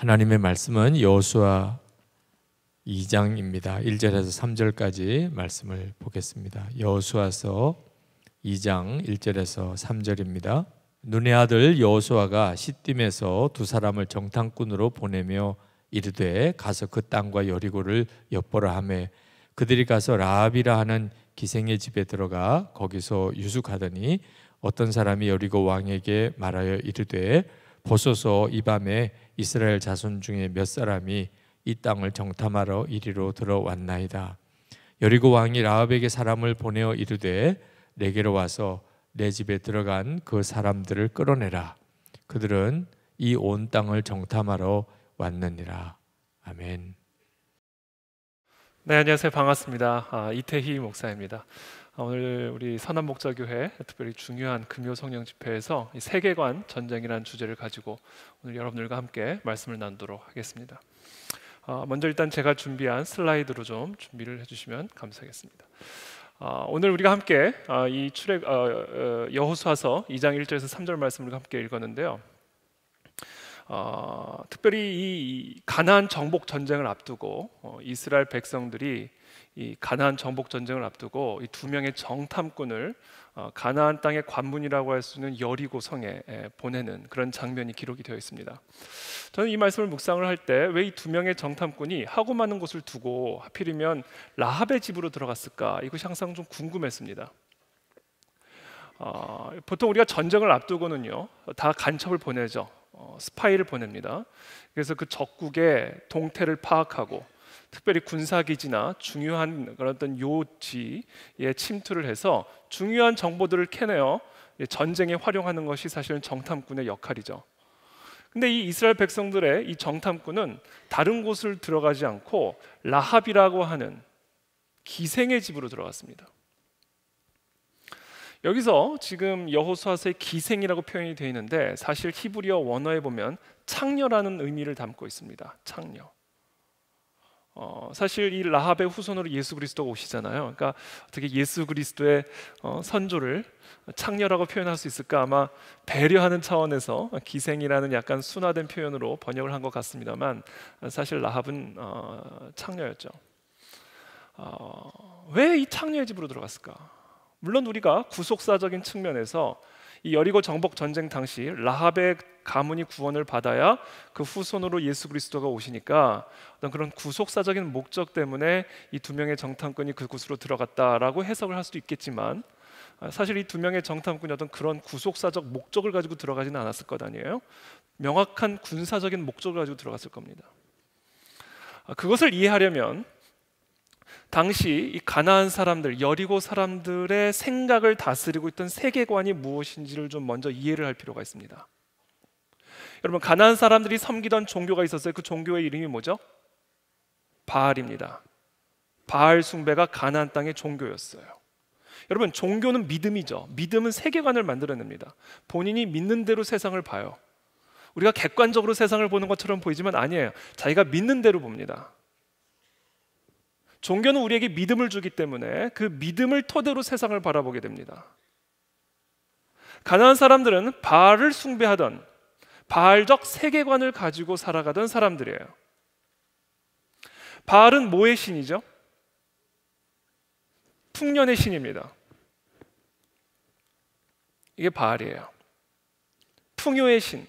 하나님의 말씀은 여호수아 2장입니다. 1절에서 3절까지 말씀을 보겠습니다. 여호수아서 2장 1절에서 3절입니다. 눈의 아들 여호수아가 시딤에서 두 사람을 정탐꾼으로 보내며 이르되 가서 그 땅과 여리고를 엿보라 하매 그들이 가서 라합이라 하는 기생의 집에 들어가 거기서 유숙하더니 어떤 사람이 여리고 왕에게 말하여 이르되 보소서 이 밤에 이스라엘 자손 중에 몇 사람이 이 땅을 정탐하러 이리로 들어왔나이다. 여리고 왕이 라합에게 사람을 보내어 이르되 내게로 와서 내 집에 들어간 그 사람들을 끌어내라. 그들은 이 온 땅을 정탐하러 왔느니라. 아멘. 네, 안녕하세요. 반갑습니다. 아, 이태희 목사입니다. 어, 오늘 우리 선한 목자 교회 특별히 중요한 금요 성령 집회에서 세계관 전쟁이라는 주제를 가지고 오늘 여러분들과 함께 말씀을 나누도록 하겠습니다. 어, 먼저 일단 제가 준비한 슬라이드로 좀 준비를 해주시면 감사하겠습니다. 어, 오늘 우리가 함께 어, 이 출애 어, 어, 여호수아서 2장 1절에서 3절 말씀을 함께 읽었는데요. 특별히 이 가나안 정복 전쟁을 앞두고 이스라엘 백성들이 이 가나안 정복 전쟁을 앞두고 이 두 명의 정탐꾼을 어, 가나안 땅의 관문이라고 할 수 있는 여리고 성에 에, 보내는 그런 장면이 기록이 되어 있습니다. 저는 이 말씀을 묵상을 할 때 왜 이 두 명의 정탐꾼이 하고 많은 곳을 두고 하필이면 라합의 집으로 들어갔을까 이것이 항상 좀 궁금했습니다. 어, 보통 우리가 전쟁을 앞두고는요 다 간첩을 보내죠 어, 스파이를 보냅니다. 그래서 그 적국의 동태를 파악하고 특별히 군사기지나 중요한 그런 어떤 요지에 침투를 해서 중요한 정보들을 캐내어 전쟁에 활용하는 것이 사실은 정탐꾼의 역할이죠. 근데 이 이스라엘 백성들의 이 정탐꾼은 다른 곳을 들어가지 않고 라합이라고 하는 기생의 집으로 들어갔습니다. 여기서 지금 여호수아서의 기생이라고 표현이 되어 있는데 사실 히브리어 원어에 보면 창녀라는 의미를 담고 있습니다. 창녀. 어, 사실 이 라합의 후손으로 예수 그리스도가 오시잖아요. 그러니까 어떻게 예수 그리스도의 어, 선조를 창녀라고 표현할 수 있을까? 아마 배려하는 차원에서 기생이라는 약간 순화된 표현으로 번역을 한 것 같습니다만 사실 라합은 어, 창녀였죠. 어, 왜이 창녀의 집으로 들어갔을까? 물론 우리가 구속사적인 측면에서 이 여리고 정복 전쟁 당시 라합의 가문이 구원을 받아야 그 후손으로 예수 그리스도가 오시니까 어떤 그런 구속사적인 목적 때문에 이 두 명의 정탐꾼이 그곳으로 들어갔다라고 해석을 할 수도 있겠지만 아, 사실 이 두 명의 정탐꾼이 어떤 그런 구속사적 목적을 가지고 들어가지는 않았을 것 아니에요. 명확한 군사적인 목적을 가지고 들어갔을 겁니다. 아, 그것을 이해하려면 당시 이가난한 사람들, 여리고 사람들의 생각을 다스리고 있던 세계관이 무엇인지를 좀 먼저 이해를 할 필요가 있습니다. 여러분 가나안 사람들이 섬기던 종교가 있었어요. 그 종교의 이름이 뭐죠? 바알입니다. 바알 숭배가 가나 땅의 종교였어요. 여러분 종교는 믿음이죠. 믿음은 세계관을 만들어냅니다. 본인이 믿는 대로 세상을 봐요. 우리가 객관적으로 세상을 보는 것처럼 보이지만 아니에요. 자기가 믿는 대로 봅니다. 종교는 우리에게 믿음을 주기 때문에 그 믿음을 토대로 세상을 바라보게 됩니다. 가난한 사람들은 바알을 숭배하던 바알적 세계관을 가지고 살아가던 사람들이에요. 바알은 뭐의 신이죠? 풍년의 신입니다. 이게 바알이에요. 풍요의 신.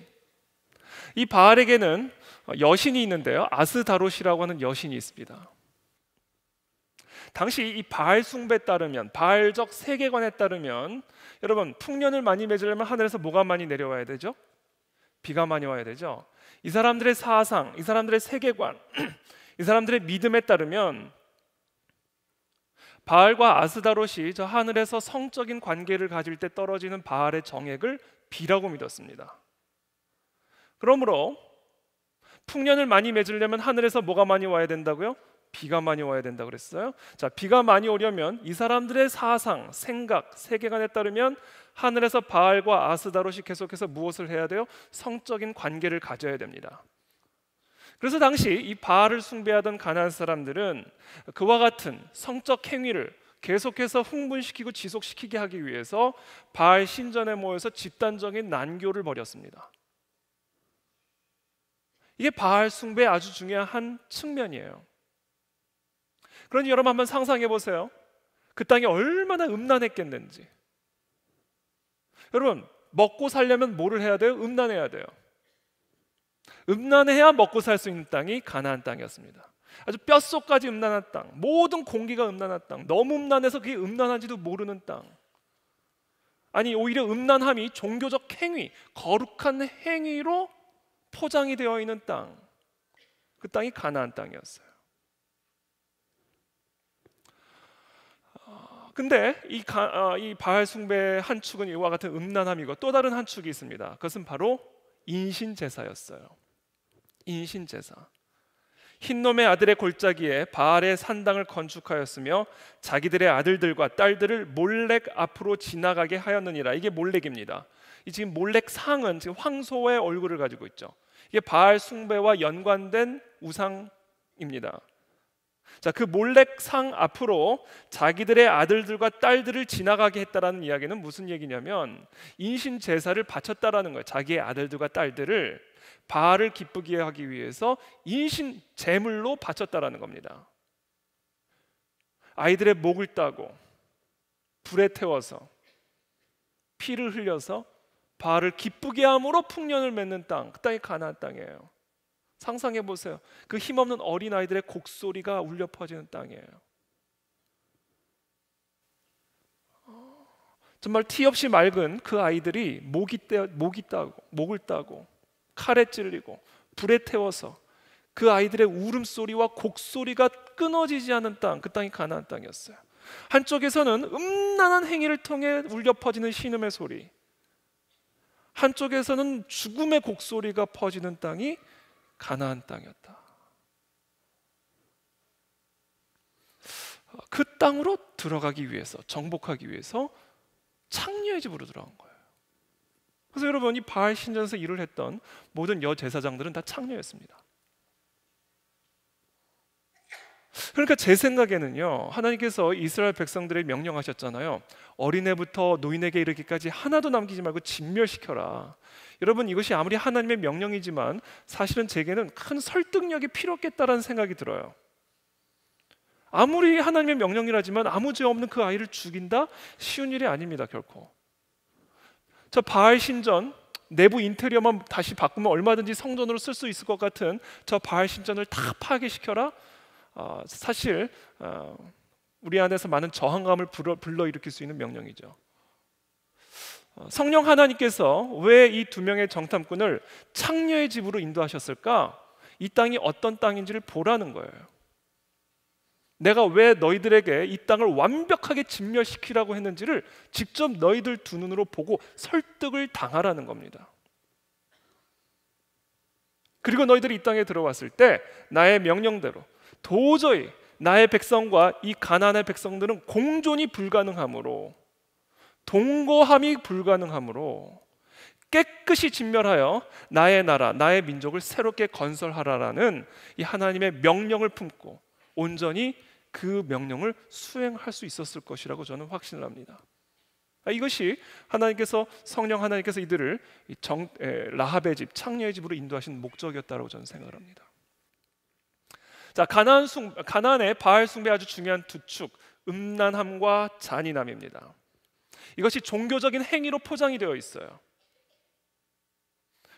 이 바알에게는 여신이 있는데요. 아스다롯이라고 하는 여신이 있습니다. 당시 이 바알 숭배 따르면 바알적 세계관에 따르면 여러분 풍년을 많이 맺으려면 하늘에서 뭐가 많이 내려와야 되죠? 비가 많이 와야 되죠. 이 사람들의 사상, 이 사람들의 세계관, 이 사람들의 믿음에 따르면 바알과 아스다롯이 저 하늘에서 성적인 관계를 가질 때 떨어지는 바알의 정액을 비라고 믿었습니다. 그러므로 풍년을 많이 맺으려면 하늘에서 뭐가 많이 와야 된다고요? 비가 많이 와야 된다 그랬어요. 자, 비가 많이 오려면 이 사람들의 사상, 생각, 세계관에 따르면 하늘에서 바알과 아스다롯이 계속해서 무엇을 해야 돼요? 성적인 관계를 가져야 됩니다. 그래서 당시 이 바알을 숭배하던 가난한 사람들은 그와 같은 성적 행위를 계속해서 흥분시키고 지속시키게 하기 위해서 바알 신전에 모여서 집단적인 난교를 벌였습니다. 이게 바알 숭배 의 아주 중요한 측면이에요. 그러니 여러분 한번 상상해 보세요. 그 땅이 얼마나 음란했겠는지. 여러분 먹고 살려면 뭐를 해야 돼요? 음란해야 돼요. 음란해야 먹고 살 수 있는 땅이 가나안 땅이었습니다. 아주 뼛속까지 음란한 땅, 모든 공기가 음란한 땅, 너무 음란해서 그게 음란한지도 모르는 땅. 아니 오히려 음란함이 종교적 행위, 거룩한 행위로 포장이 되어 있는 땅. 그 땅이 가나안 땅이었어요. 근데 이, 가, 어, 이 바알 숭배 의한 축은 이와 같은 음란함이고 또 다른 한 축이 있습니다. 그것은 바로 인신 제사였어요. 인신 제사. 흰놈의 아들의 골짜기에 바알의 산당을 건축하였으며 자기들의 아들들과 딸들을 몰렉 앞으로 지나가게 하였느니라. 이게 몰렉입니다. 이 지금 몰렉상은 지금 황소의 얼굴을 가지고 있죠. 이게 바알 숭배와 연관된 우상입니다. 자, 그 몰렉상 앞으로 자기들의 아들들과 딸들을 지나가게 했다라는 이야기는 무슨 얘기냐면 인신 제사를 바쳤다라는 거예요. 자기의 아들들과 딸들을 바알을 기쁘게 하기 위해서 인신 제물로 바쳤다라는 겁니다. 아이들의 목을 따고 불에 태워서 피를 흘려서 바알을 기쁘게 함으로 풍년을 맺는 땅, 그 땅이 가나안 땅이에요. 상상해 보세요. 그 힘없는 어린 아이들의 곡소리가 울려 퍼지는 땅이에요. 정말 티 없이 맑은 그 아이들이 목이 떼, 목이 따고 목을 따고 칼에 찔리고 불에 태워서 그 아이들의 울음소리와 곡소리가 끊어지지 않은 땅, 그 땅이 가나안 땅이었어요. 한쪽에서는 음란한 행위를 통해 울려 퍼지는 신음의 소리, 한쪽에서는 죽음의 곡소리가 퍼지는 땅이 가나안 땅이었다. 어, 그 땅으로 들어가기 위해서 정복하기 위해서 창녀의 집으로 들어간 거예요. 그래서 여러분 이 바알 신전에서 일을 했던 모든 여 제사장들은 다 창녀였습니다. 그러니까 제 생각에는요. 하나님께서 이스라엘 백성들에 명령하셨잖아요. 어린애부터 노인에게 이르기까지 하나도 남기지 말고 진멸시켜라. 여러분 이것이 아무리 하나님의 명령이지만 사실은 제게는 큰 설득력이 필요 없겠다라는 생각이 들어요. 아무리 하나님의 명령이라지만 아무 죄 없는 그 아이를 죽인다 쉬운 일이 아닙니다 결코. 저 바알 신전 내부 인테리어만 다시 바꾸면 얼마든지 성전으로 쓸 수 있을 것 같은 저 바알 신전을 다 파괴시켜라 어, 사실 어, 우리 안에서 많은 저항감을 불러, 불러일으킬 수 있는 명령이죠. 어, 성령 하나님께서 왜 이 두 명의 정탐꾼을 창녀의 집으로 인도하셨을까? 이 땅이 어떤 땅인지를 보라는 거예요. 내가 왜 너희들에게 이 땅을 완벽하게 진멸시키라고 했는지를 직접 너희들 두 눈으로 보고 설득을 당하라는 겁니다. 그리고 너희들이 이 땅에 들어왔을 때 나의 명령대로 도저히 나의 백성과 이가난안의 백성들은 공존이 불가능하므로 동거함이 불가능하므로 깨끗이 진멸하여 나의 나라, 나의 민족을 새롭게 건설하라라는 이 하나님의 명령을 품고 온전히 그 명령을 수행할 수 있었을 것이라고 저는 확신을 합니다. 아, 이것이 하나님께서 성령 하나님께서 이들을 정, 에, 라합의 집, 창녀의 집으로 인도하신 목적이었다고 저는 생각합니다. 자 가난 숭 가난의 바알 숭배 아주 중요한 두축 음란함과 잔인함입니다. 이것이 종교적인 행위로 포장이 되어 있어요.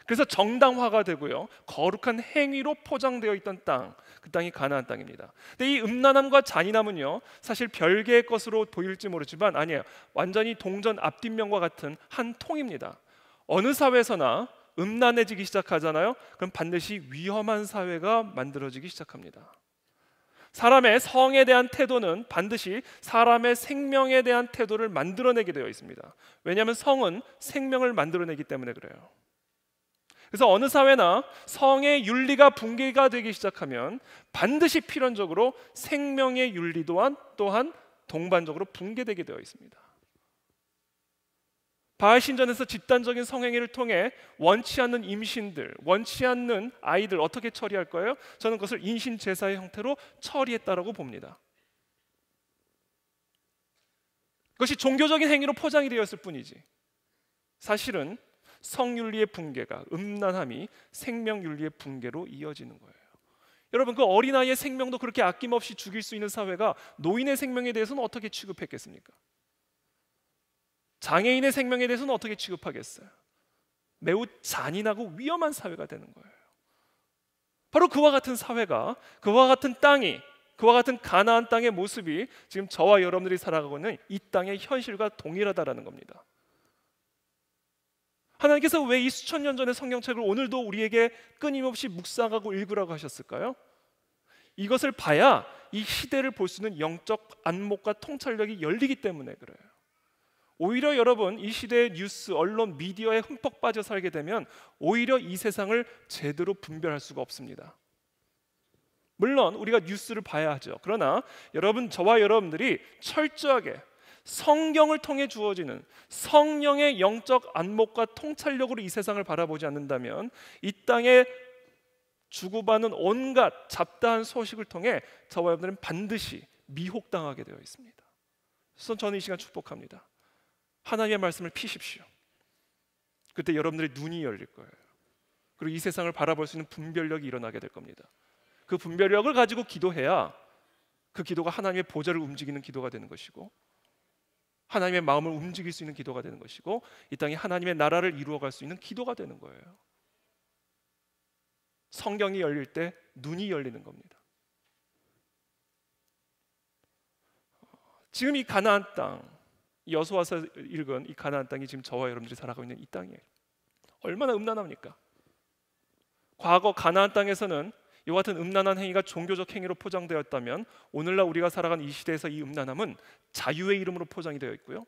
그래서 정당화가 되고요. 거룩한 행위로 포장되어 있던 땅, 그 땅이 가나안 땅입니다. 근데 이 음란함과 잔인함은요. 사실 별개의 것으로 보일지 모르지만 아니에요. 완전히 동전 앞뒷면과 같은 한 통입니다. 어느 사회에서나 음란해지기 시작하잖아요. 그럼 반드시 위험한 사회가 만들어지기 시작합니다. 사람의 성에 대한 태도는 반드시 사람의 생명에 대한 태도를 만들어내게 되어 있습니다. 왜냐하면 성은 생명을 만들어내기 때문에 그래요. 그래서 어느 사회나 성의 윤리가 붕괴가 되기 시작하면 반드시 필연적으로 생명의 윤리 또한 또한 동반적으로 붕괴되게 되어 있습니다. 바알신전에서 집단적인 성행위를 통해 원치 않는 임신들, 원치 않는 아이들 어떻게 처리할 거예요? 저는 그것을 인신 제사의 형태로 처리했다라고 봅니다. 그것이 종교적인 행위로 포장이 되었을 뿐이지. 사실은 성윤리의 붕괴가 음란함이 생명윤리의 붕괴로 이어지는 거예요. 여러분 그 어린아이의 생명도 그렇게 아낌없이 죽일 수 있는 사회가 노인의 생명에 대해서는 어떻게 취급했겠습니까? 장애인의 생명에 대해서는 어떻게 취급하겠어요? 매우 잔인하고 위험한 사회가 되는 거예요. 바로 그와 같은 사회가 그와 같은 땅이 그와 같은 가나안 땅의 모습이 지금 저와 여러분들이 살아가고 있는 이 땅의 현실과 동일하다라는 겁니다. 하나님께서 왜 이 수천 년 전의 성경책을 오늘도 우리에게 끊임없이 묵상하고 읽으라고 하셨을까요? 이것을 봐야 이 시대를 볼 수 있는 영적 안목과 통찰력이 열리기 때문에 그래요. 오히려 여러분 이 시대의 뉴스, 언론, 미디어에 흠뻑 빠져 살게 되면 오히려 이 세상을 제대로 분별할 수가 없습니다. 물론 우리가 뉴스를 봐야 하죠. 그러나 여러분 저와 여러분들이 철저하게 성경을 통해 주어지는 성령의 영적 안목과 통찰력으로 이 세상을 바라보지 않는다면 이 땅에 주고받는 온갖 잡다한 소식을 통해 저와 여러분들은 반드시 미혹당하게 되어 있습니다. 그래서 저는 이 시간 축복합니다. 하나님의 말씀을 피십시오. 그때 여러분들의 눈이 열릴 거예요. 그리고 이 세상을 바라볼 수 있는 분별력이 일어나게 될 겁니다. 그 분별력을 가지고 기도해야 그 기도가 하나님의 보좌를 움직이는 기도가 되는 것이고 하나님의 마음을 움직일 수 있는 기도가 되는 것이고 이 땅에 하나님의 나라를 이루어갈 수 있는 기도가 되는 거예요. 성경이 열릴 때 눈이 열리는 겁니다. 지금 이 가나안 땅 여수와서 읽은 이 가나안 땅이 지금 저와 여러분들이 살아가고 있는 이 땅이에요. 얼마나 음란합니까? 과거 가나안 땅에서는 이와 같은 음란한 행위가 종교적 행위로 포장되었다면 오늘날 우리가 살아가는 이 시대에서 이 음란함은 자유의 이름으로 포장이 되어 있고요.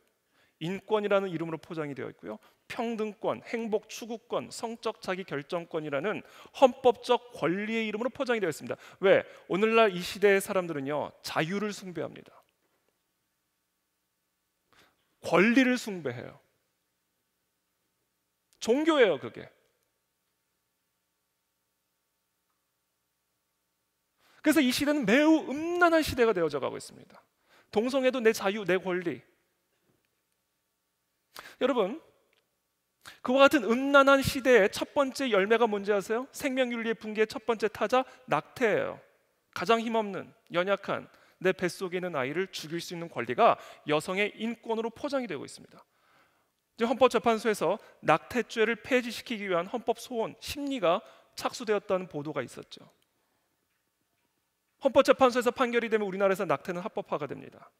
인권이라는 이름으로 포장이 되어 있고요. 평등권, 행복 추구권, 성적 자기 결정권이라는 헌법적 권리의 이름으로 포장이 되어 있습니다. 왜? 오늘날 이 시대의 사람들은요. 자유를 숭배합니다. 권리를 숭배해요. 종교예요, 그게. 그래서 이 시대는 매우 음란한 시대가 되어져 가고 있습니다. 동성애도 내 자유, 내 권리. 여러분, 그와 같은 음란한 시대의 첫 번째 열매가 뭔지 아세요? 생명윤리의 붕괴의 첫 번째 타자 낙태예요. 가장 힘없는, 연약한, 내 뱃속에 있는 아이를 죽일 수 있는 권리가 여성의 인권으로 포장이 되고 있습니다. 헌법재판소에서 낙태죄를 폐지시키기 위한 헌법 소원 심리가 착수되었다는 보도가 있었죠. 헌법재판소에서 판결이 되면 우리나라에서 낙태는 합법화가 됩니다.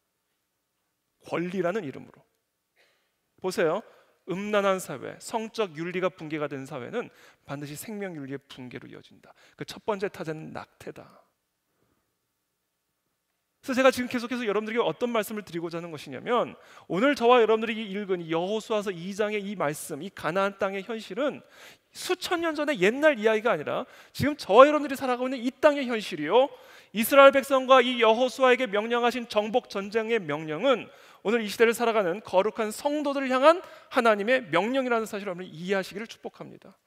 권리라는 이름으로. 보세요. 음란한 사회, 성적 윤리가 붕괴가 된 사회는 반드시 생명 윤리의 붕괴로 이어진다. 그 첫 번째 타자는 낙태다. 그래서 제가 지금 계속해서 여러분들에게 어떤 말씀을 드리고자 하는 것이냐면 오늘 저와 여러분들이 읽은 여호수아서 2장의 이 말씀, 이 가나안 땅의 현실은 수천 년 전의 옛날 이야기가 아니라 지금 저와 여러분들이 살아가고 있는 이 땅의 현실이요. 이스라엘 백성과 이 여호수아에게 명령하신 정복 전쟁의 명령은 오늘 이 시대를 살아가는 거룩한 성도들을 향한 하나님의 명령이라는 사실을 우리 분이해하시기를 축복합니다.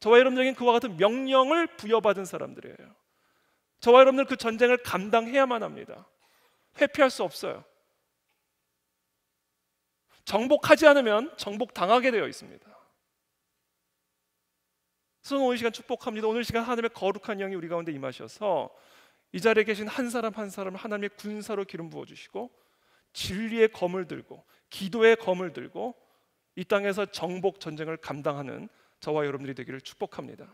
저와 여러분들에게 그와 같은 명령을 부여받은 사람들이에요. 저와 여러분들 그 전쟁을 감당해야만 합니다. 회피할 수 없어요. 정복하지 않으면 정복당하게 되어 있습니다. 그래 오늘 시간 축복합니다. 오늘 시간 하나님의 거룩한 영이 우리 가운데 임하셔서 이 자리에 계신 한 사람 한 사람을 하나님의 군사로 기름 부어 주시고 진리의 검을 들고 기도의 검을 들고 이 땅에서 정복 전쟁을 감당하는 저와 여러분들이 되기를 축복합니다.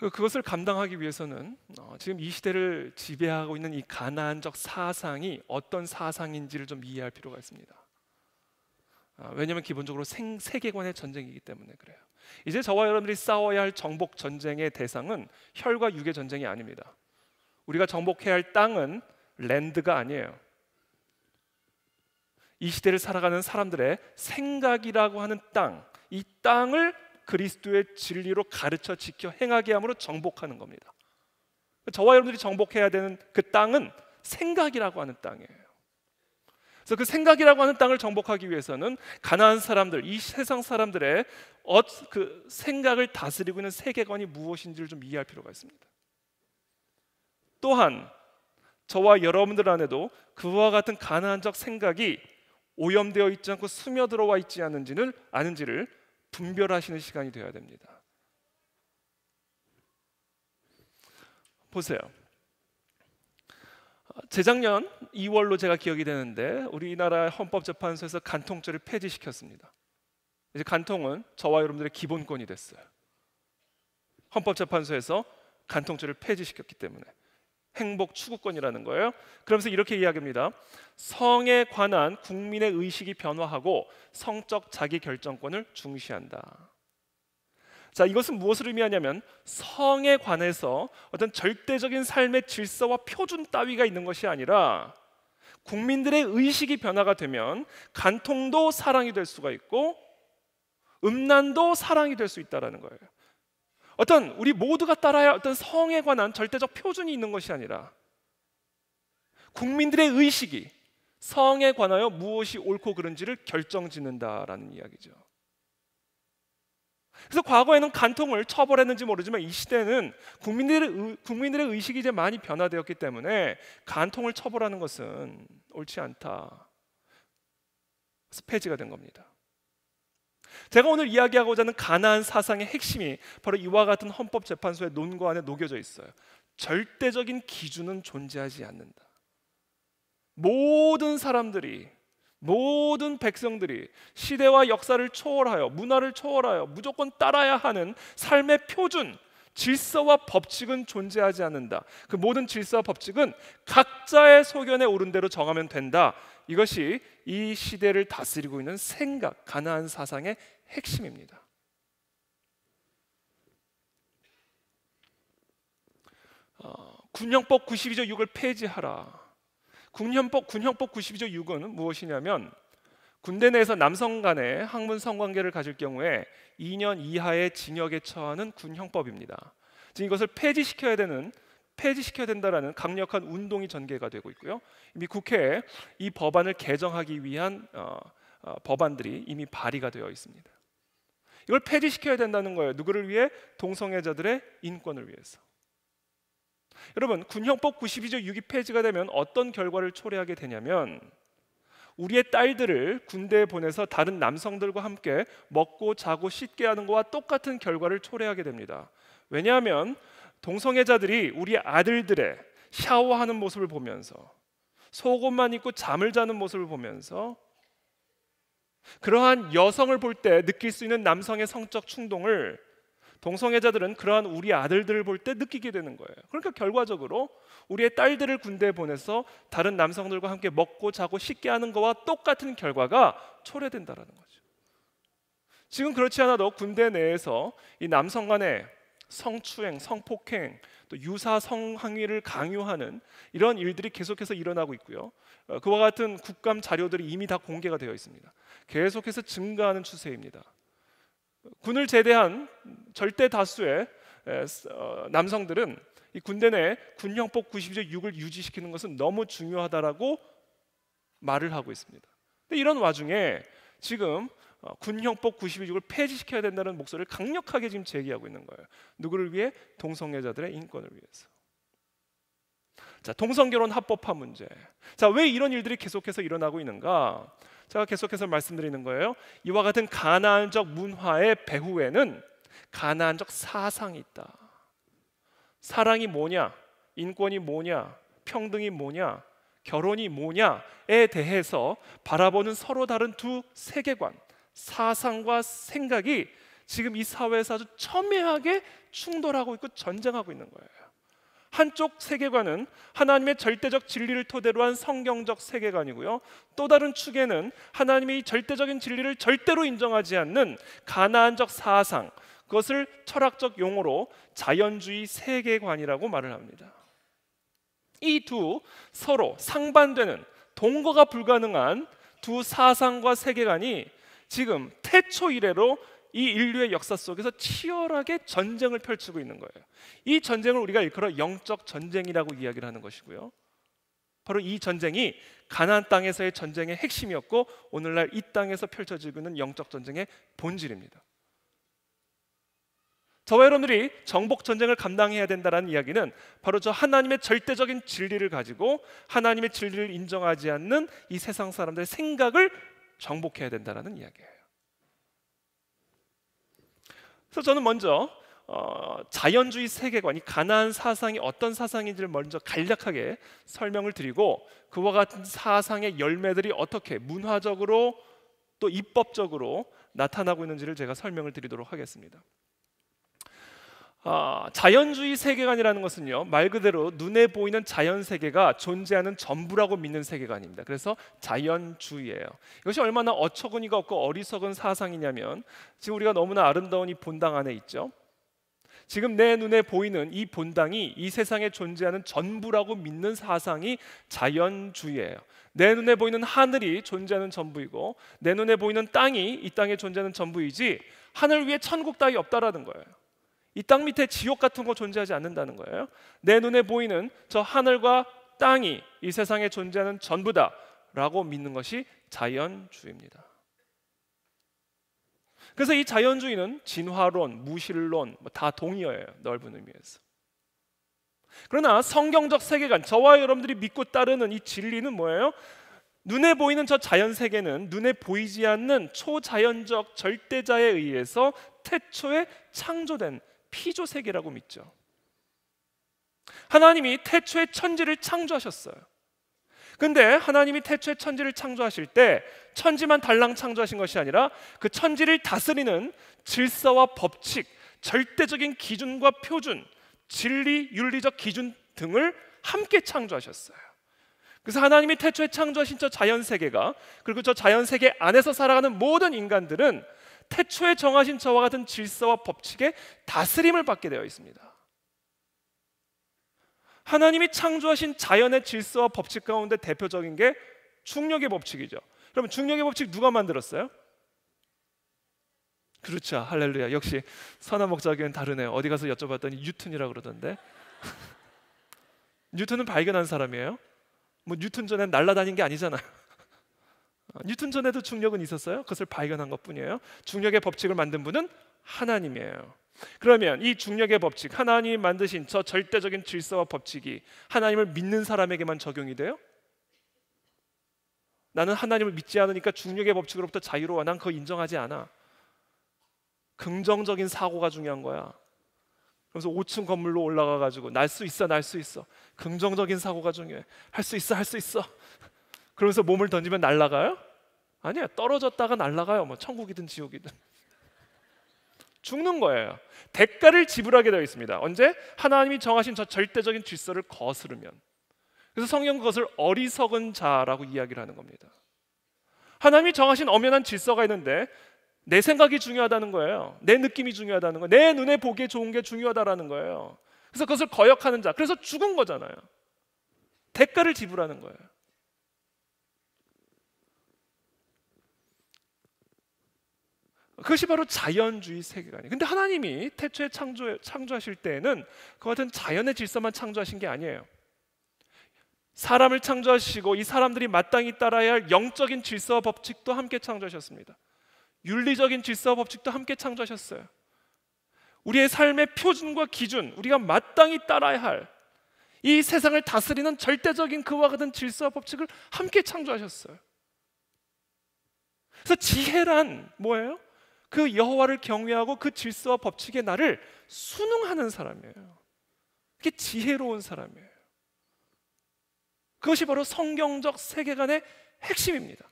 그 그것을 감당하기 위해서는 어, 지금 이 시대를 지배하고 있는 이가난적 사상이 어떤 사상인지를 좀 이해할 필요가 있습니다. 아, 왜냐하면 기본적으로 생, 세계관의 전쟁이기 때문에 그래요. 이제 저와 여러분들이 싸워야 할 정복 전쟁의 대상은 혈과 육의 전쟁이 아닙니다. 우리가 정복해야 할 땅은 랜드가 아니에요. 이 시대를 살아가는 사람들의 생각이라고 하는 땅, 이 땅을 그리스도의 진리로 가르쳐 지켜 행하게 함으로 정복하는 겁니다. 저와 여러분들이 정복해야 되는 그 땅은 생각이라고 하는 땅이에요. 그래서 그 생각이라고 하는 땅을 정복하기 위해서는 가나안 사람들, 이 세상 사람들의 그 생각을 다스리고 있는 세계관이 무엇인지를 좀 이해할 필요가 있습니다. 또한 저와 여러분들 안에도 그와 같은 가나적 생각이 오염되어 있지 않고 스며들어와 있지 않은지를 아는지를 분별하시는 시간이 되어야 됩니다. 보세요. 어, 재작년 2월로 제가 기억이 되는데 우리나라 헌법재판소에서 간통죄를 폐지시켰습니다. 이제 간통은 저와 여러분들의 기본권이 됐어요. 헌법재판소에서 간통죄를 폐지시켰기 때문에 행복 추구권이라는 거예요. 그러면서 이렇게 이야기합니다. 성에 관한 국민의 의식이 변화하고 성적 자기 결정권을 중시한다. 자, 이것은 무엇을 의미하냐면 성에 관해서 어떤 절대적인 삶의 질서와 표준 따위가 있는 것이 아니라 국민들의 의식이 변화가 되면 간통도 사랑이 될 수가 있고 음란도 사랑이 될 수 있다라는 거예요. 어떤 우리 모두가 따라야 할 어떤 성에 관한 절대적 표준이 있는 것이 아니라 국민들의 의식이 성에 관하여 무엇이 옳고 그른지를 결정짓는다라는 이야기죠. 그래서 과거에는 간통을 처벌했는지 모르지만 이 시대는 국민들의, 국민들의 의식이 이제 많이 변화되었기 때문에 간통을 처벌하는 것은 옳지 않다. 스페지가 된 겁니다. 제가 오늘 이야기하고자 하는 가나안 사상의 핵심이 바로 이와 같은 헌법재판소의 논거 안에 녹여져 있어요. 절대적인 기준은 존재하지 않는다. 모든 사람들이 모든 백성들이 시대와 역사를 초월하여 문화를 초월하여 무조건 따라야 하는 삶의 표준 질서와 법칙은 존재하지 않는다. 그 모든 질서와 법칙은 각자의 소견에 오른 대로 정하면 된다. 이것이 이 시대를 다스리고 있는 생각, 가나안 사상의 핵심입니다. 어, 군형법 92조 6을 폐지하라. 군형법 군형법 92조 6은 무엇이냐면 군대 내에서 남성 간의 학문 성관계를 가질 경우에 2년 이하의 징역에 처하는 군형법입니다. 지금 이것을 폐지시켜야 되는 폐지시켜야 된다라는 강력한 운동이 전개가 되고 있고요. 이미 국회에 이 법안을 개정하기 위한 어, 어, 법안들이 이미 발의가 되어 있습니다. 이걸 폐지시켜야 된다는 거예요. 누구를 위해? 동성애자들의 인권을 위해서. 여러분, 군형법 92조 6이 폐지가 되면 어떤 결과를 초래하게 되냐면 우리의 딸들을 군대에 보내서 다른 남성들과 함께 먹고 자고 씻게 하는 것과 똑같은 결과를 초래하게 됩니다. 왜냐하면 동성애자들이 우리 아들들의 샤워하는 모습을 보면서 속옷만 입고 잠을 자는 모습을 보면서 그러한 여성을 볼 때 느낄 수 있는 남성의 성적 충동을 동성애자들은 그러한 우리 아들들을 볼 때 느끼게 되는 거예요. 그러니까 결과적으로 우리의 딸들을 군대에 보내서 다른 남성들과 함께 먹고 자고 씻게 하는 거와 똑같은 결과가 초래된다라는 거죠. 지금 그렇지 않아도 군대 내에서 이 남성 간의 성추행, 성폭행, 또 유사 성행위를 강요하는 이런 일들이 계속해서 일어나고 있고요. 어, 그와 같은 국감 자료들이 이미 다 공개가 되어 있습니다. 계속해서 증가하는 추세입니다. 군을 제대한 절대 다수의 어, 남성들은 이 군대 내 군형법 92조 6을 유지시키는 것은 너무 중요하다라고 말을 하고 있습니다. 근데 이런 와중에 지금 어, 군형법 92조를 폐지시켜야 된다는 목소리를 강력하게 지금 제기하고 있는 거예요. 누구를 위해? 동성애자들의 인권을 위해서. 자, 동성결혼 합법화 문제. 자, 왜 이런 일들이 계속해서 일어나고 있는가? 제가 계속해서 말씀드리는 거예요. 이와 같은 가나적 문화의 배후에는 가나적 사상이 있다. 사랑이 뭐냐? 인권이 뭐냐? 평등이 뭐냐? 결혼이 뭐냐에 대해서 바라보는 서로 다른 두 세계관, 사상과 생각이 지금 이 사회에서 아주 첨예하게 충돌하고 있고 전쟁하고 있는 거예요. 한쪽 세계관은 하나님의 절대적 진리를 토대로 한 성경적 세계관이고요. 또 다른 축에는 하나님의 절대적인 진리를 절대로 인정하지 않는 가나안적 사상, 그것을 철학적 용어로 자연주의 세계관이라고 말을 합니다. 이 두 서로 상반되는 동거가 불가능한 두 사상과 세계관이 지금 태초 이래로 이 인류의 역사 속에서 치열하게 전쟁을 펼치고 있는 거예요. 이 전쟁을 우리가 일컬어 영적 전쟁이라고 이야기를 하는 것이고요. 바로 이 전쟁이 가나안 땅에서의 전쟁의 핵심이었고 오늘날 이 땅에서 펼쳐지고 있는 영적 전쟁의 본질입니다. 저와 여러분들이 정복 전쟁을 감당해야 된다라는 이야기는 바로 저 하나님의 절대적인 진리를 가지고 하나님의 진리를 인정하지 않는 이 세상 사람들의 생각을 정복해야 된다라는 이야기예요. 그래서 저는 먼저 어, 자연주의 세계관이 가나 사상이 어떤 사상인지를 먼저 간략하게 설명을 드리고 그와 같은 사상의 열매들이 어떻게 문화적으로 또 입법적으로 나타나고 있는지를 제가 설명을 드리도록 하겠습니다. 아, 자연주의 세계관이라는 것은요 말 그대로 눈에 보이는 자연 세계가 존재하는 전부라고 믿는 세계관입니다. 그래서 자연주의예요. 이것이 얼마나 어처구니가 없고 어리석은 사상이냐면 지금 우리가 너무나 아름다운 이 본당 안에 있죠. 지금 내 눈에 보이는 이 본당이 이 세상에 존재하는 전부라고 믿는 사상이 자연주의예요. 내 눈에 보이는 하늘이 존재하는 전부이고 내 눈에 보이는 땅이 이 땅에 존재하는 전부이지 하늘 위에 천국 따위 없다라는 거예요. 이땅 밑에 지옥 같은 거 존재하지 않는다는 거예요. 내 눈에 보이는 저 하늘과 땅이 이 세상에 존재하는 전부다라고 믿는 것이 자연주의입니다. 그래서 이 자연주의는 진화론, 무실론 뭐 다 동의어예요. 넓은 의미에서. 그러나 성경적 세계관, 저와 여러분들이 믿고 따르는 이 진리는 뭐예요? 눈에 보이는 저 자연 세계는 눈에 보이지 않는 초자연적 절대자에 의해서 태초에 창조된 피조 세계라고 믿죠. 하나님이 태초에 천지를 창조하셨어요. 근데 하나님이 태초에 천지를 창조하실 때 천지만 달랑 창조하신 것이 아니라 그 천지를 다스리는 질서와 법칙, 절대적인 기준과 표준, 진리, 윤리적 기준 등을 함께 창조하셨어요. 그래서 하나님이 태초에 창조하신 저 자연 세계가 그리고 저 자연 세계 안에서 살아가는 모든 인간들은 태초에 정하신 저와 같은 질서와 법칙에 다스림을 받게 되어 있습니다. 하나님이 창조하신 자연의 질서와 법칙 가운데 대표적인 게 중력의 법칙이죠. 그러 중력의 법칙 누가 만들었어요? 그렇죠. 할렐루야. 역시 선한 목자에게는 다르네요. 어디 가서 여쭤봤더니 뉴턴이라 그러던데. 뉴턴은 발견한 사람이에요. 뭐 뉴턴 전엔 날아다닌 게 아니잖아요. 어, 뉴턴 전에도 중력은 있었어요. 그것을 발견한 것뿐이에요. 중력의 법칙을 만든 분은 하나님이에요. 그러면 이 중력의 법칙, 하나님이 만드신 저 절대적인 질서와 법칙이 하나님을 믿는 사람에게만 적용이 돼요? 나는 하나님을 믿지 않으니까 중력의 법칙으로부터 자유로워. 난 그거 인정하지 않아. 긍정적인 사고가 중요한 거야. 그래서 5층 건물로 올라가 가지고 날 수 있어, 날 수 있어. 긍정적인 사고가 중요해. 할 수 있어, 할 수 있어. 그러면서 몸을 던지면 날아가요? 아니야. 떨어졌다가 날아가요. 뭐 천국이든 지옥이든. 죽는 거예요. 대가를 지불하게 되어 있습니다. 언제? 하나님이 정하신 저 절대적인 질서를 거스르면. 그래서 성경 그것을 어리석은 자라고 이야기를 하는 겁니다. 하나님이 정하신 엄연한 질서가 있는데 내 생각이 중요하다는 거예요. 내 느낌이 중요하다는 거예요. 내 눈에 보기에 좋은 게중요하다는 거예요. 그래서 그것을 거역하는 자. 그래서 죽은 거잖아요. 대가를 지불하는 거예요. 그것이 바로 자연주의 세계관이에요. 근데 하나님이 태초에 창조, 창조하실 때에는 그 같은 자연의 질서만 창조하신 게 아니에요. 사람을 창조하시고 이 사람들이 마땅히 따라야 할 영적인 질서 법칙도 함께 창조하셨습니다. 윤리적인 질서 법칙도 함께 창조하셨어요. 우리의 삶의 표준과 기준, 우리가 마땅히 따라야 할 이 세상을 다스리는 절대적인 그와 같은 질서 법칙을 함께 창조하셨어요. 그래서 지혜란 뭐예요? 그 여호와를 경외하고 그 질서와 법칙에 나를 순응하는 사람이에요. 그게 지혜로운 사람이에요. 그것이 바로 성경적 세계관의 핵심입니다.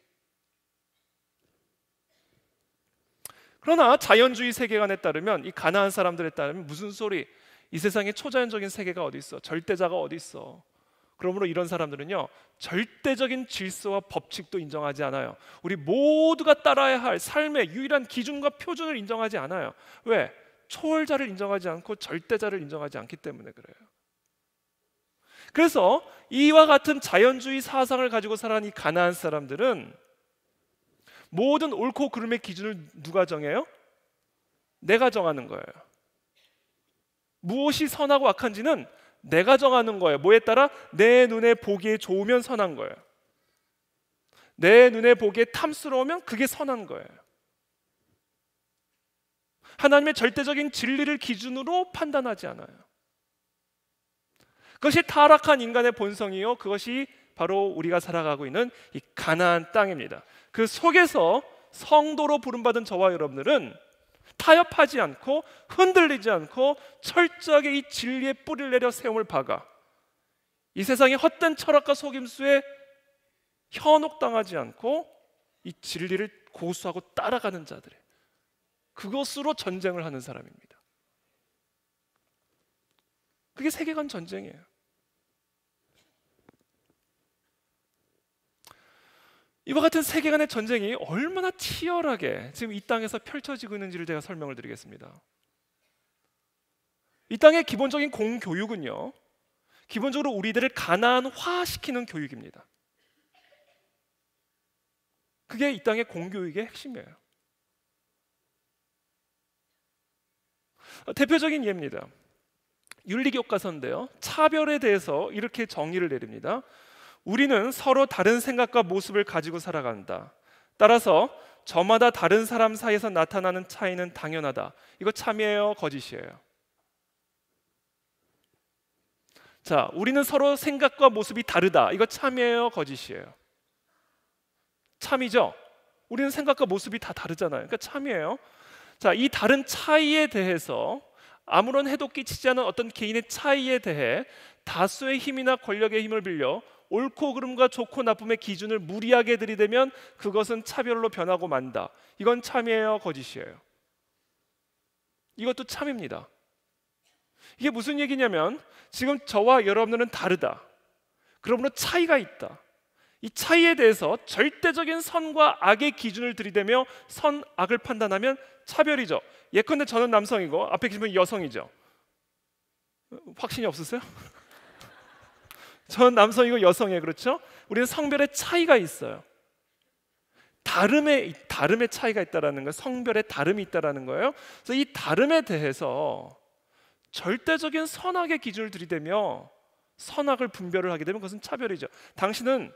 그러나 자연주의 세계관에 따르면 이 가나안 사람들에 따르면 무슨 소리? 이 세상에 초자연적인 세계가 어디 있어? 절대자가 어디 있어? 그러므로 이런 사람들은요 절대적인 질서와 법칙도 인정하지 않아요. 우리 모두가 따라야 할 삶의 유일한 기준과 표준을 인정하지 않아요. 왜? 초월자를 인정하지 않고 절대자를 인정하지 않기 때문에 그래요. 그래서 이와 같은 자연주의 사상을 가지고 살아가이 가나안 사람들은 모든 옳고 그름의 기준을 누가 정해요? 내가 정하는 거예요. 무엇이 선하고 악한지는 내가 정하는 거예요. 뭐에 따라 내 눈에 보기에 좋으면 선한 거예요. 내 눈에 보기에 탐스러우면 그게 선한 거예요. 하나님의 절대적인 진리를 기준으로 판단하지 않아요. 그것이 타락한 인간의 본성이요. 그것이 바로 우리가 살아가고 있는 이 가나안 땅입니다. 그 속에서 성도로 부름받은 저와 여러분들은 타협하지 않고 흔들리지 않고 철저하게 이 진리의 뿌리를 내려 세움을 박아 이 세상의 헛된 철학과 속임수에 현혹당하지 않고 이 진리를 고수하고 따라가는 자들의 그것으로 전쟁을 하는 사람입니다. 그게 세계관 전쟁이에요. 이와 같은 세계간의 전쟁이 얼마나 치열하게 지금 이 땅에서 펼쳐지고 있는지를 제가 설명을 드리겠습니다. 이 땅의 기본적인 공교육은요. 기본적으로 우리들을 가난화시키는 교육입니다. 그게 이 땅의 공교육의 핵심이에요. 대표적인 예입니다. 윤리교과서인데요. 차별에 대해서 이렇게 정의를 내립니다. 우리는 서로 다른 생각과 모습을 가지고 살아간다. 따라서 저마다 다른 사람 사이에서 나타나는 차이는 당연하다. 이거 참이에요, 거짓이에요. 자, 우리는 서로 생각과 모습이 다르다. 이거 참이에요, 거짓이에요. 참이죠. 우리는 생각과 모습이 다 다르잖아요. 그러니까 참이에요. 자, 이 다른 차이에 대해서 아무런 해도 끼치지 않은 어떤 개인의 차이에 대해 다수의 힘이나 권력의 힘을 빌려 옳고 그름과 좋고 나쁨의 기준을 무리하게 들이대면 그것은 차별로 변하고 만다. 이건 참이에요, 거짓이에요. 이것도 참입니다. 이게 무슨 얘기냐면 지금 저와 여러분들은 다르다. 그러므로 차이가 있다. 이 차이에 대해서 절대적인 선과 악의 기준을 들이대며 선, 악을 판단하면 차별이죠. 예컨대 저는 남성이고 앞에 계신 분 여성이죠. 어, 확신이 없으세요? 저는 남성이고 여성이에요. 그렇죠? 우리는 성별의 차이가 있어요. 다름의 다름의 차이가 있다는 거, 성별의 다름이 있다는 거예요. 그래서 이 다름에 대해서 절대적인 선악의 기준을 들이대며 선악을 분별을 하게 되면 그것은 차별이죠. 당신은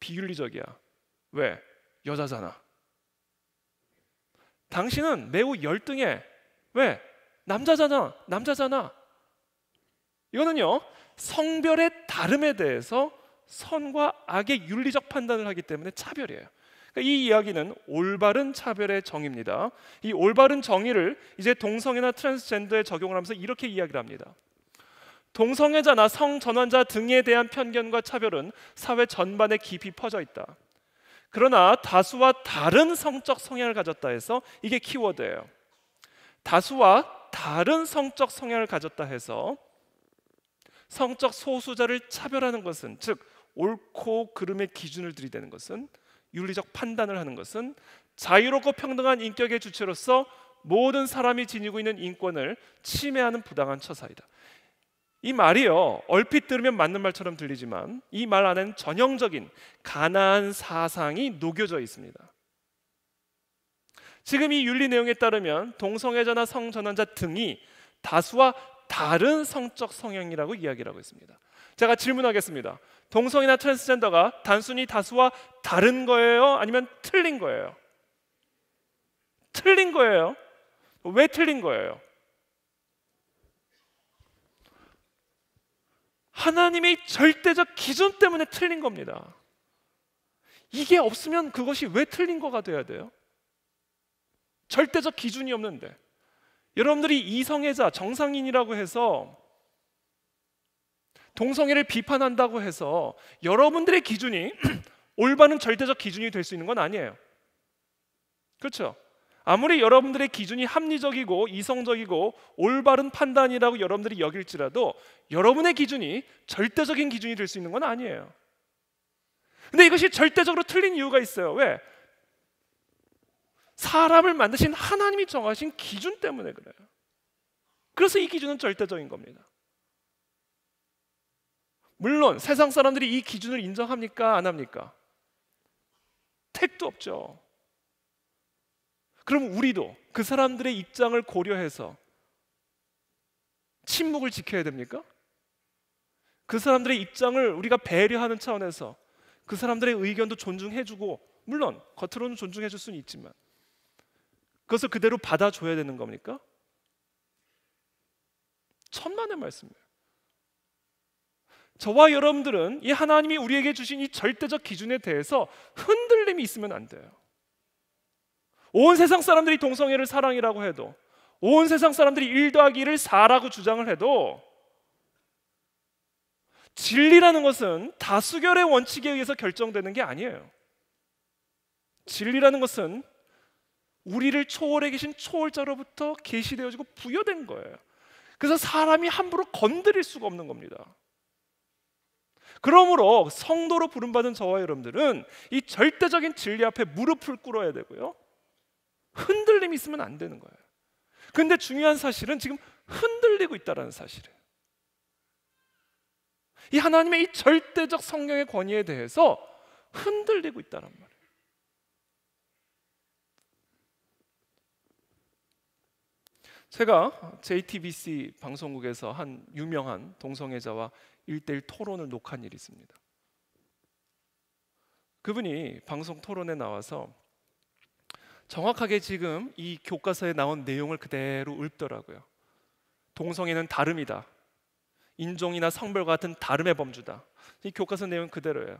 비윤리적이야. 왜? 여자잖아. 당신은 매우 열등해. 왜? 남자잖아. 남자잖아. 이거는요. 성별의 다름에 대해서 선과 악의 윤리적 판단을 하기 때문에 차별이에요. 그러니까 이 이야기는 올바른 차별의 정의입니다. 이 올바른 정의를 이제 동성애나 트랜스젠더에 적용을 하면서 이렇게 이야기를 합니다. 동성애자나 성전환자 등에 대한 편견과 차별은 사회 전반에 깊이 퍼져 있다. 그러나 다수와 다른 성적 성향을 가졌다 해서 이게 키워드예요. 다수와 다른 성적 성향을 가졌다 해서 성적 소수자를 차별하는 것은 즉 옳고 그름의 기준을 들이대는 것은 윤리적 판단을 하는 것은 자유롭고 평등한 인격의 주체로서 모든 사람이 지니고 있는 인권을 침해하는 부당한 처사이다. 이 말이요 얼핏 들으면 맞는 말처럼 들리지만 이 말 안에는 전형적인 가나 사상이 녹여져 있습니다. 지금 이 윤리 내용에 따르면 동성애자나 성전환자 등이 다수와 다른 성적 성향이라고 이야기를 하고 있습니다. 제가 질문하겠습니다. 동성이나 트랜스젠더가 단순히 다수와 다른 거예요? 아니면 틀린 거예요? 틀린 거예요. 왜 틀린 거예요? 하나님의 절대적 기준 때문에 틀린 겁니다. 이게 없으면 그것이 왜 틀린 거가 돼야 돼요? 절대적 기준이 없는데. 여러분들이 이성애자 정상인이라고 해서 동성애를 비판한다고 해서 여러분들의 기준이 올바른 절대적 기준이 될 수 있는 건 아니에요. 그렇죠? 아무리 여러분들의 기준이 합리적이고 이성적이고 올바른 판단이라고 여러분들이 여길지라도 여러분의 기준이 절대적인 기준이 될 수 있는 건 아니에요. 근데 이것이 절대적으로 틀린 이유가 있어요. 왜? 사람을 만드신 하나님이 정하신 기준 때문에 그래요. 그래서 이 기준은 절대적인 겁니다. 물론 세상 사람들이 이 기준을 인정합니까? 안 합니까? 택도 없죠. 그럼 우리도 그 사람들의 입장을 고려해서 침묵을 지켜야 됩니까? 그 사람들의 입장을 우리가 배려하는 차원에서 그 사람들의 의견도 존중해주고 물론 겉으로는 존중해줄 수는 있지만 그것을 그대로 받아줘야 되는 겁니까? 천만의 말씀이에요. 저와 여러분들은 이 하나님이 우리에게 주신 이 절대적 기준에 대해서 흔들림이 있으면 안 돼요. 온 세상 사람들이 동성애를 사랑이라고 해도 온 세상 사람들이 1 더하기 1을 4라고 주장을 해도 진리라는 것은 다수결의 원칙에 의해서 결정되는 게 아니에요. 진리라는 것은 우리를 초월해 계신 초월자로부터 계시되어지고 부여된 거예요. 그래서 사람이 함부로 건드릴 수가 없는 겁니다. 그러므로 성도로 부름받은 저와 여러분들은 이 절대적인 진리 앞에 무릎을 꿇어야 되고요. 흔들림이 있으면 안 되는 거예요. 근데 중요한 사실은 지금 흔들리고 있다라는 사실이에요. 이 하나님의 이 절대적 성경의 권위에 대해서 흔들리고 있다란 말이에요. 제가 JTBC 방송국에서 한 유명한 동성애자와 일대일 토론을 녹화한 일이 있습니다. 그분이 방송 토론에 나와서 정확하게 지금 이 교과서에 나온 내용을 그대로 읊더라고요. 동성애는 다름이다. 인종이나 성별과 같은 다름의 범주다. 이 교과서 내용 그대로예요.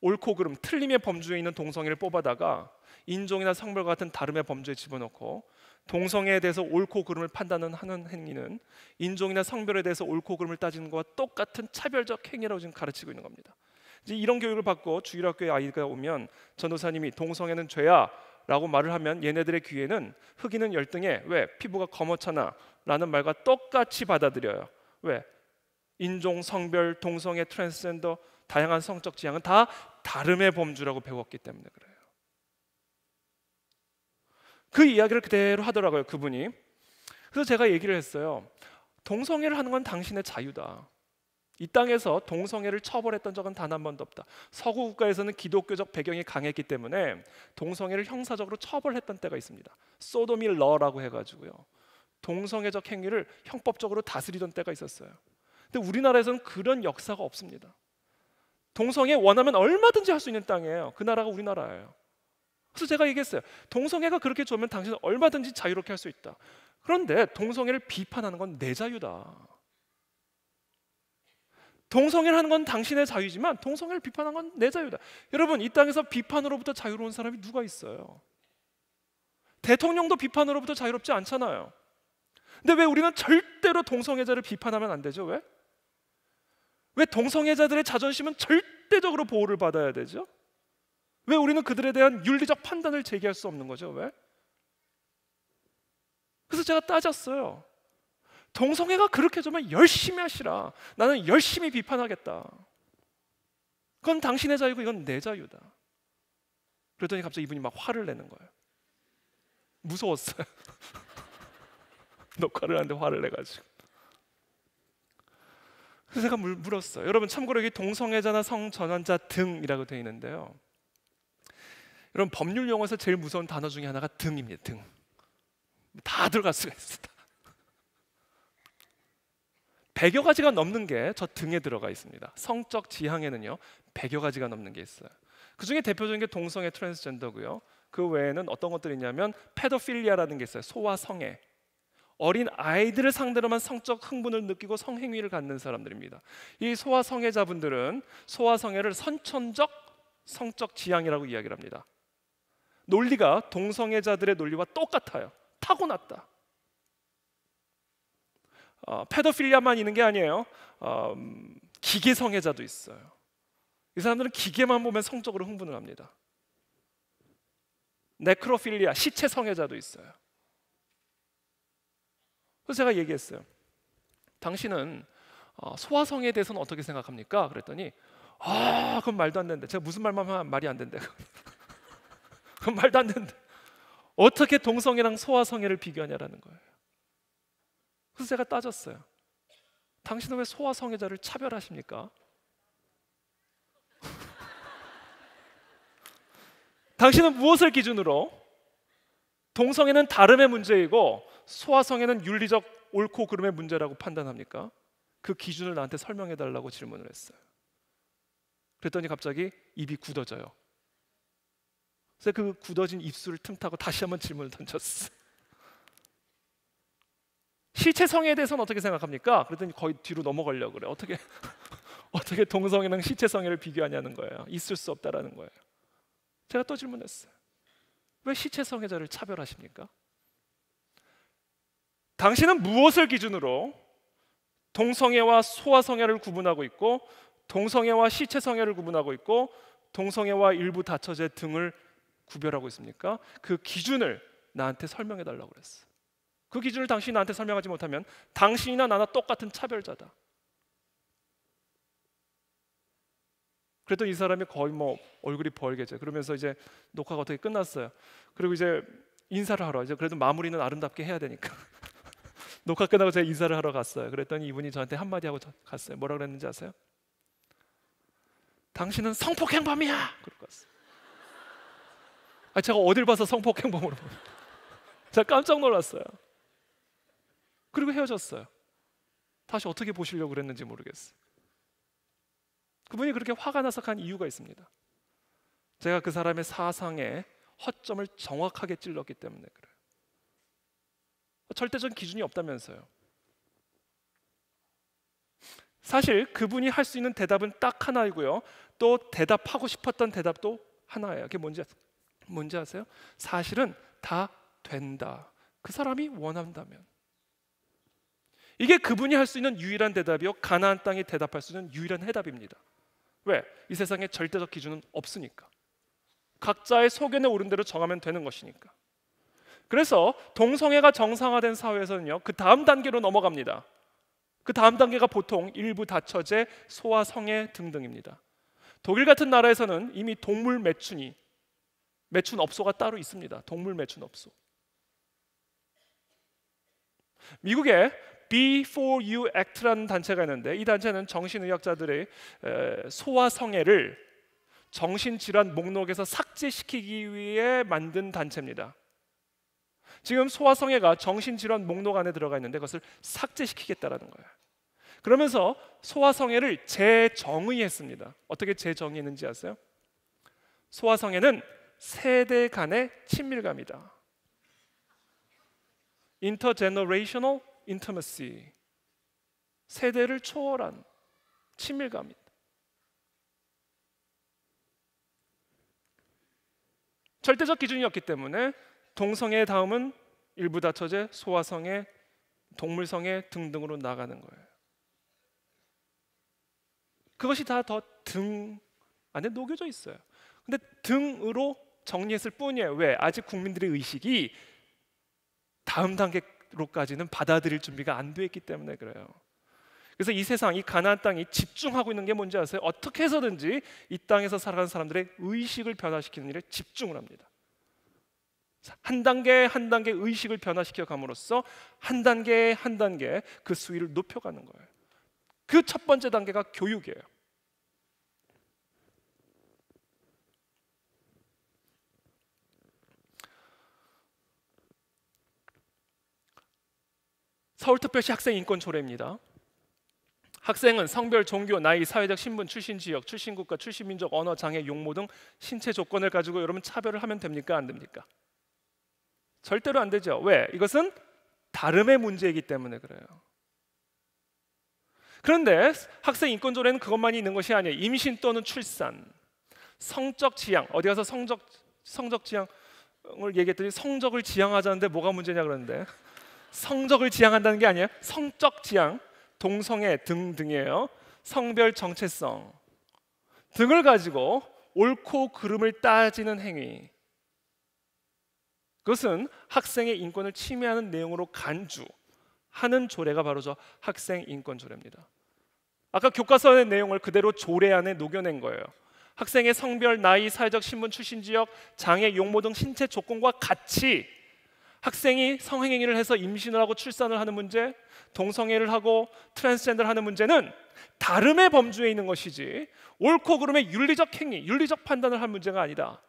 옳고 그름, 틀림의 범주에 있는 동성애를 뽑아다가 인종이나 성별과 같은 다름의 범주에 집어넣고 동성애에 대해서 옳고 그름을 판단하는 행위는 인종이나 성별에 대해서 옳고 그름을 따지는 것과 똑같은 차별적 행위라고 지금 가르치고 있는 겁니다. 이제 이런 교육을 받고 주일학교에 아이가 오면 전도사님이 동성애는 죄야 라고 말을 하면 얘네들의 귀에는 흑인은 열등해 왜 피부가 검어차나 라는 말과 똑같이 받아들여요 왜 인종 성별 동성애 트랜스젠더 다양한 성적 지향은 다 다름의 범주라고 배웠기 때문에 그래요 그 이야기를 그대로 하더라고요 그분이. 그래서 제가 얘기를 했어요. 동성애를 하는 건 당신의 자유다. 이 땅에서 동성애를 처벌했던 적은 단 한 번도 없다. 서구 국가에서는 기독교적 배경이 강했기 때문에 동성애를 형사적으로 처벌했던 때가 있습니다. 소도밀 러라고 해가지고요. 동성애적 행위를 형법적으로 다스리던 때가 있었어요. 근데 우리나라에서는 그런 역사가 없습니다. 동성애 원하면 얼마든지 할 수 있는 땅이에요. 그 나라가 우리나라예요. 그래서 제가 얘기했어요. 동성애가 그렇게 좋으면 당신은 얼마든지 자유롭게 할 수 있다. 그런데 동성애를 비판하는 건 내 자유다. 동성애를 하는 건 당신의 자유지만 동성애를 비판하는 건 내 자유다. 여러분 이 땅에서 비판으로부터 자유로운 사람이 누가 있어요? 대통령도 비판으로부터 자유롭지 않잖아요. 근데 왜 우리는 절대로 동성애자를 비판하면 안 되죠? 왜? 왜 동성애자들의 자존심은 절대적으로 보호를 받아야 되죠? 왜 우리는 그들에 대한 윤리적 판단을 제기할 수 없는 거죠? 왜? 그래서 제가 따졌어요. 동성애가 그렇게 정 열심히 하시라. 나는 열심히 비판하겠다. 그건 당신의 자유고 이건 내 자유다. 그러더니 갑자기 이분이 막 화를 내는 거예요. 무서웠어요. 녹화를 하는데 화를 내가지고. 그래서 제가 물었어요. 여러분 참고로 여기 동성애자나 성전환자 등이라고 되어 있는데요. 여러분 법률 용어에서 제일 무서운 단어 중에 하나가 등입니다. 등. 다 들어갈 수가 있습니다. 1여 가지가 넘는 게 저 등에 들어가 있습니다. 성적 지향에는요. 1여 가지가 넘는 게 있어요. 그중에 대표적인 게 동성애 트랜스젠더고요. 그 외에는 어떤 것들이 있냐면 페도필리아라는 게 있어요. 소와 성애. 어린 아이들을 상대로만 성적 흥분을 느끼고 성행위를 갖는 사람들입니다. 이 소아 성애자분들은 소아 성애를 선천적 성적 지향이라고 이야기 합니다. 논리가 동성애자들의 논리와 똑같아요. 타고났다. 어, 페도필리아만 있는 게 아니에요. 어, 음, 기계성애자도 있어요. 이 사람들은 기계만 보면 성적으로 흥분을 합니다. 네크로필리아, 시체 성애자도 있어요. 그래서 제가 얘기했어요. 당신은 어, 소화성에 대해서는 어떻게 생각합니까? 그랬더니 아, 그건 말도 안 된대. 제가 무슨 말만 하면 말이 안 된대. 그건 말도 안 된다. 어떻게 동성애랑 소아성애를 비교하냐라는 거예요. 그래서 제가 따졌어요. 당신은 왜 소아성애자를 차별하십니까? 당신은 무엇을 기준으로 동성애는 다름의 문제이고 소아성애는 윤리적 옳고 그름의 문제라고 판단합니까? 그 기준을 나한테 설명해 달라고 질문을 했어요. 그랬더니 갑자기 입이 굳어져요. 그래서 그 굳어진 입술을 틈타고 다시 한번 질문을 던졌어. 실체성에 대해서는 어떻게 생각합니까? 그랬더니 거의 뒤로 넘어가려고 그래. 어떻게 어떻게 동성애랑 실체성애를 비교하냐는 거예요. 있을 수 없다라는 거예요. 제가 또 질문했어요. 왜 실체성애자를 차별하십니까? 당신은 무엇을 기준으로 동성애와 소아성애를 구분하고 있고 동성애와 실체성애를 구분하고 있고 동성애와 일부 다처제 등을 구별하고 있습니까? 그 기준을 나한테 설명해 달라고 그랬어. 그 기준을 당신이 나한테 설명하지 못하면 당신이나 나나 똑같은 차별자다. 그랬더이 사람이 거의 뭐 얼굴이 벌게져. 그러면서 이제 녹화가 어떻게 끝났어요. 그리고 이제 인사를 하러 이제 그래도 마무리는 아름답게 해야 되니까. 녹화 끝나고 제가 인사를 하러 갔어요. 그랬더니 이분이 저한테 한마디 하고 갔어요. 뭐라 그랬는지 아세요? 당신은 성폭행범이야. 그러고 갔어요. 아, 제가 어딜 봐서 성폭행범으로 제가 깜짝 놀랐어요. 그리고 헤어졌어요. 다시 어떻게 보시려고 그랬는지 모르겠어요. 그분이 그렇게 화가 나서 간 이유가 있습니다. 제가 그 사람의 사상에 허점을 정확하게 찔렀기 때문에 그래요. 절대적인 기준이 없다면서요. 사실 그분이 할 수 있는 대답은 딱 하나이고요. 또 대답하고 싶었던 대답도 하나예요. 그게 뭔지 아세요? 뭔지 아세요? 사실은 다 된다. 그 사람이 원한다면. 이게 그분이 할 수 있는 유일한 대답이요. 가나안 땅이 대답할 수 있는 유일한 해답입니다. 왜? 이 세상에 절대적 기준은 없으니까. 각자의 소견에 오른 대로 정하면 되는 것이니까. 그래서 동성애가 정상화된 사회에서는요. 그 다음 단계로 넘어갑니다. 그 다음 단계가 보통 일부 다처제, 소아 성애 등등입니다. 독일 같은 나라에서는 이미 동물 매춘이 매춘업소가 따로 있습니다. 동물 매춘업소. 미국에 b e u Act라는 단체가 있는데 이 단체는 정신의학자들의 소아 성애를 정신질환 목록에서 삭제시키기 위해 만든 단체입니다. 지금 소아성애가 정신질환 목록 안에 들어가 있는데 그것을 삭제시키겠다라는 거예요. 그러면서 소아성애를 재정의했습니다. 어떻게 재정의했는지 아세요? 소아성애는 세대 간의 친밀감이다. intergenerational intimacy. 세대를 초월한 친밀감이다. 절대적 기준이 없기 때문에 동성애 다음은 일부 다처제, 소아성애, 동물성애 등등으로 나가는 거예요. 그것이 다 더 등 안에 녹여져 있어요. 근데 등으로 정리했을 뿐이에요. 왜? 아직 국민들의 의식이 다음 단계로까지는 받아들일 준비가 안 돼 있기 때문에 그래요. 그래서 이 세상, 이 가나안 땅이 집중하고 있는 게 뭔지 아세요? 어떻게 해서든지 이 땅에서 살아가는 사람들의 의식을 변화시키는 일에 집중을 합니다. 한 단계 한 단계 의식을 변화시켜 감으로써 한 단계 한 단계 그 수위를 높여가는 거예요. 그 첫 번째 단계가 교육이에요. 서울특별시 학생인권조례입니다. 학생은 성별, 종교, 나이, 사회적 신분, 출신 지역, 출신 국가, 출신 민족, 언어, 장애, 용모 등 신체 조건을 가지고 여러분 차별을 하면 됩니까? 안 됩니까? 절대로 안 되죠. 왜? 이것은 다름의 문제이기 때문에 그래요. 그런데 학생 인권조례는 그것만 있는 것이 아니에요. 임신 또는 출산, 성적 지향, 어디 가서 성적 성적 지향을 얘기했더니 성적을 지향하자는데 뭐가 문제냐 그러는데 성적을 지향한다는 게 아니에요. 성적 지향, 동성애 등등이에요. 성별 정체성 등을 가지고 옳고 그름을 따지는 행위. 그것은 학생의 인권을 침해하는 내용으로 간주하는 조례가 바로 저 학생 인권 조례입니다. 아까 교과서의 내용을 그대로 조례 안에 녹여낸 거예요. 학생의 성별, 나이, 사회적 신분, 출신 지역, 장애, 용모 등 신체 조건과 같이 학생이 성행위를 해서 임신을 하고 출산을 하는 문제, 동성애를 하고 트랜스젠더를 하는 문제는 다름의 범주에 있는 것이지 옳고 그름의 윤리적 행위, 윤리적 판단을 할 문제가 아니다.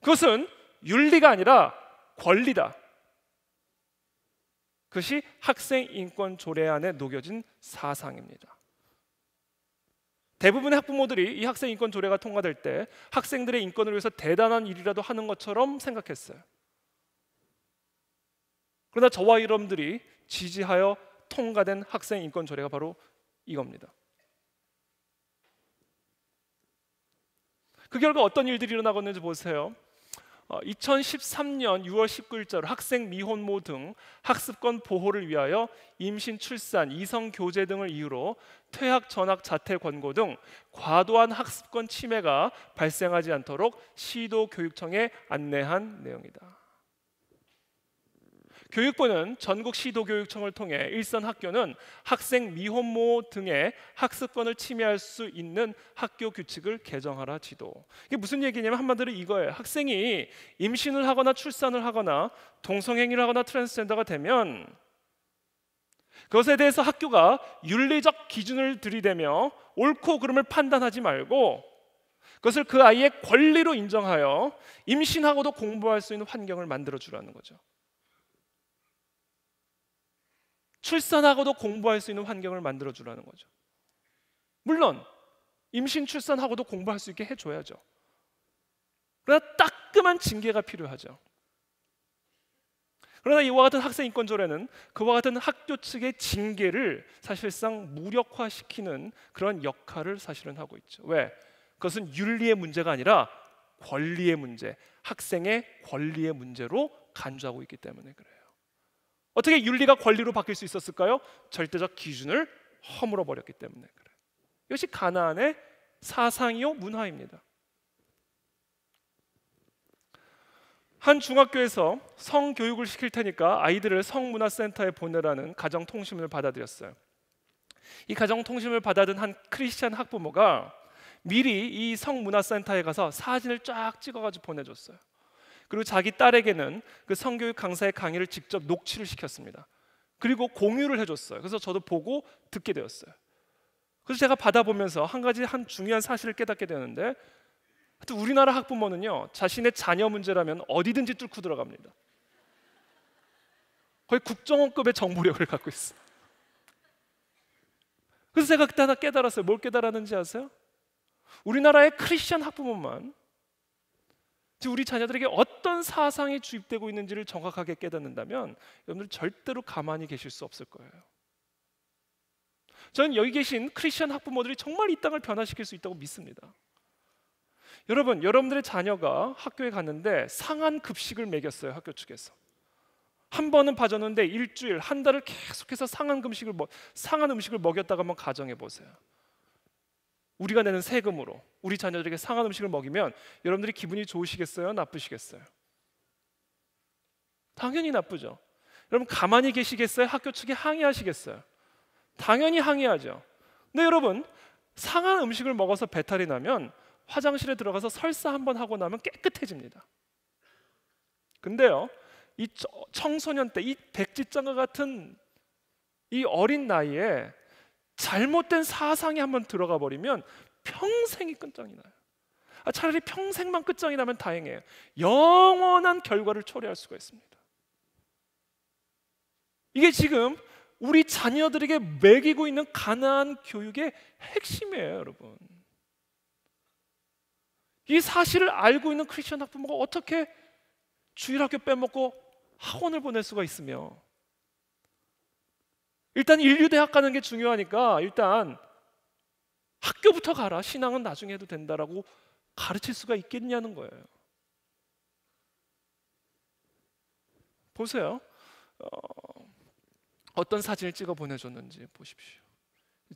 그것은 윤리가 아니라 권리다. 그것이 학생 인권 조례 안에 녹여진 사상입니다. 대부분의 학부모들이 이 학생 인권 조례가 통과될 때 학생들의 인권을 위해서 대단한 일이라도 하는 것처럼 생각했어요. 그러나 저와 여러분들이 지지하여 통과된 학생 인권 조례가 바로 이겁니다. 그 결과 어떤 일들이 일어나고 있는지 보세요. 2013년 6월 19일자로 학생 미혼모 등 학습권 보호를 위하여 임신, 출산, 이성 교제 등을 이유로 퇴학, 전학, 자퇴 권고 등 과도한 학습권 침해가 발생하지 않도록 시도 교육청에 안내한 내용이다. 교육부는 전국 시도교육청을 통해 일선 학교는 학생 미혼모 등의 학습권을 침해할 수 있는 학교 규칙을 개정하라 지도. 이게 무슨 얘기냐면 한마디로 이거예요. 학생이 임신을 하거나 출산을 하거나 동성행위를 하거나 트랜스젠더가 되면 그것에 대해서 학교가 윤리적 기준을 들이대며 옳고 그름을 판단하지 말고 그것을 그 아이의 권리로 인정하여 임신하고도 공부할 수 있는 환경을 만들어 주라는 거죠. 출산하고도 공부할 수 있는 환경을 만들어 주라는 거죠. 물론 임신 출산하고도 공부할 수 있게 해 줘야죠. 그러나 따끔한 징계가 필요하죠. 그러나 이와 같은 학생 인권조례는 그와 같은 학교 측의 징계를 사실상 무력화시키는 그런 역할을 사실은 하고 있죠. 왜? 그것은 윤리의 문제가 아니라 권리의 문제, 학생의 권리의 문제로 간주하고 있기 때문에 그래요. 어떻게 윤리가 권리로 바뀔 수 있었을까요? 절대적 기준을 허물어 버렸기 때문에 그래 이것이 가나안의 사상이요 문화입니다. 한 중학교에서 성 교육을 시킬 테니까 아이들을 성문화센터에 보내라는 가정 통신을 받아들였어요. 이 가정 통신을 받아든 한 크리스천 학부모가 미리 이 성문화센터에 가서 사진을 쫙 찍어가지고 보내줬어요. 그리고 자기 딸에게는 그 성교육 강사의 강의를 직접 녹취를 시켰습니다. 그리고 공유를 해줬어요. 그래서 저도 보고 듣게 되었어요. 그래서 제가 받아보면서 한 가지 한 중요한 사실을 깨닫게 되는데 하여튼 우리나라 학부모는요 자신의 자녀 문제라면 어디든지 뚫고 들어갑니다. 거의 국정원급의 정보력을 갖고 있어. 요 그래서 제가 그때 하나 깨달았어요. 뭘 깨달았는지 아세요? 우리나라의 크리스천 학부모만 우리 자녀들에게 어떤 사상이 주입되고 있는지를 정확하게 깨닫는다면 여러분들 절대로 가만히 계실 수 없을 거예요. 저는 여기 계신 크리스천 학부모들이 정말 이 땅을 변화시킬 수 있다고 믿습니다. 여러분, 여러분들의 자녀가 학교에 갔는데 상한 급식을 먹였어요, 학교 측에서. 한 번은 봐줬는데 일주일, 한 달을 계속해서 상한 음식을 상한 음식을 먹였다고 한번 가정해 보세요. 우리가 내는 세금으로 우리 자녀들에게 상한 음식을 먹이면 여러분들이 기분이 좋으시겠어요? 나쁘시겠어요? 당연히 나쁘죠. 여러분 가만히 계시겠어요? 학교 측에 항의하시겠어요? 당연히 항의하죠. 근데 여러분 상한 음식을 먹어서 배탈이 나면 화장실에 들어가서 설사 한 번 하고 나면 깨끗해집니다. 근데요, 이 청소년 때 이 백지장과 같은 이 어린 나이에 잘못된 사상이 한번 들어가 버리면 평생이 끝장이 나요. 아, 차라리 평생만 끝장이 나면 다행이에요. 영원한 결과를 초래할 수가 있습니다. 이게 지금 우리 자녀들에게 매기고 있는 가난한 교육의 핵심이에요, 여러분. 이 사실을 알고 있는 크리스천 학부모가 어떻게 주일학교 빼먹고 학원을 보낼 수가 있으며 일단 인류 대학 가는 게 중요하니까 일단 학교부터 가라. 신앙은 나중에 해도 된다라고 가르칠 수가 있겠냐는 거예요. 보세요. 어, 떤 사진을 찍어 보내줬는지 보십시오.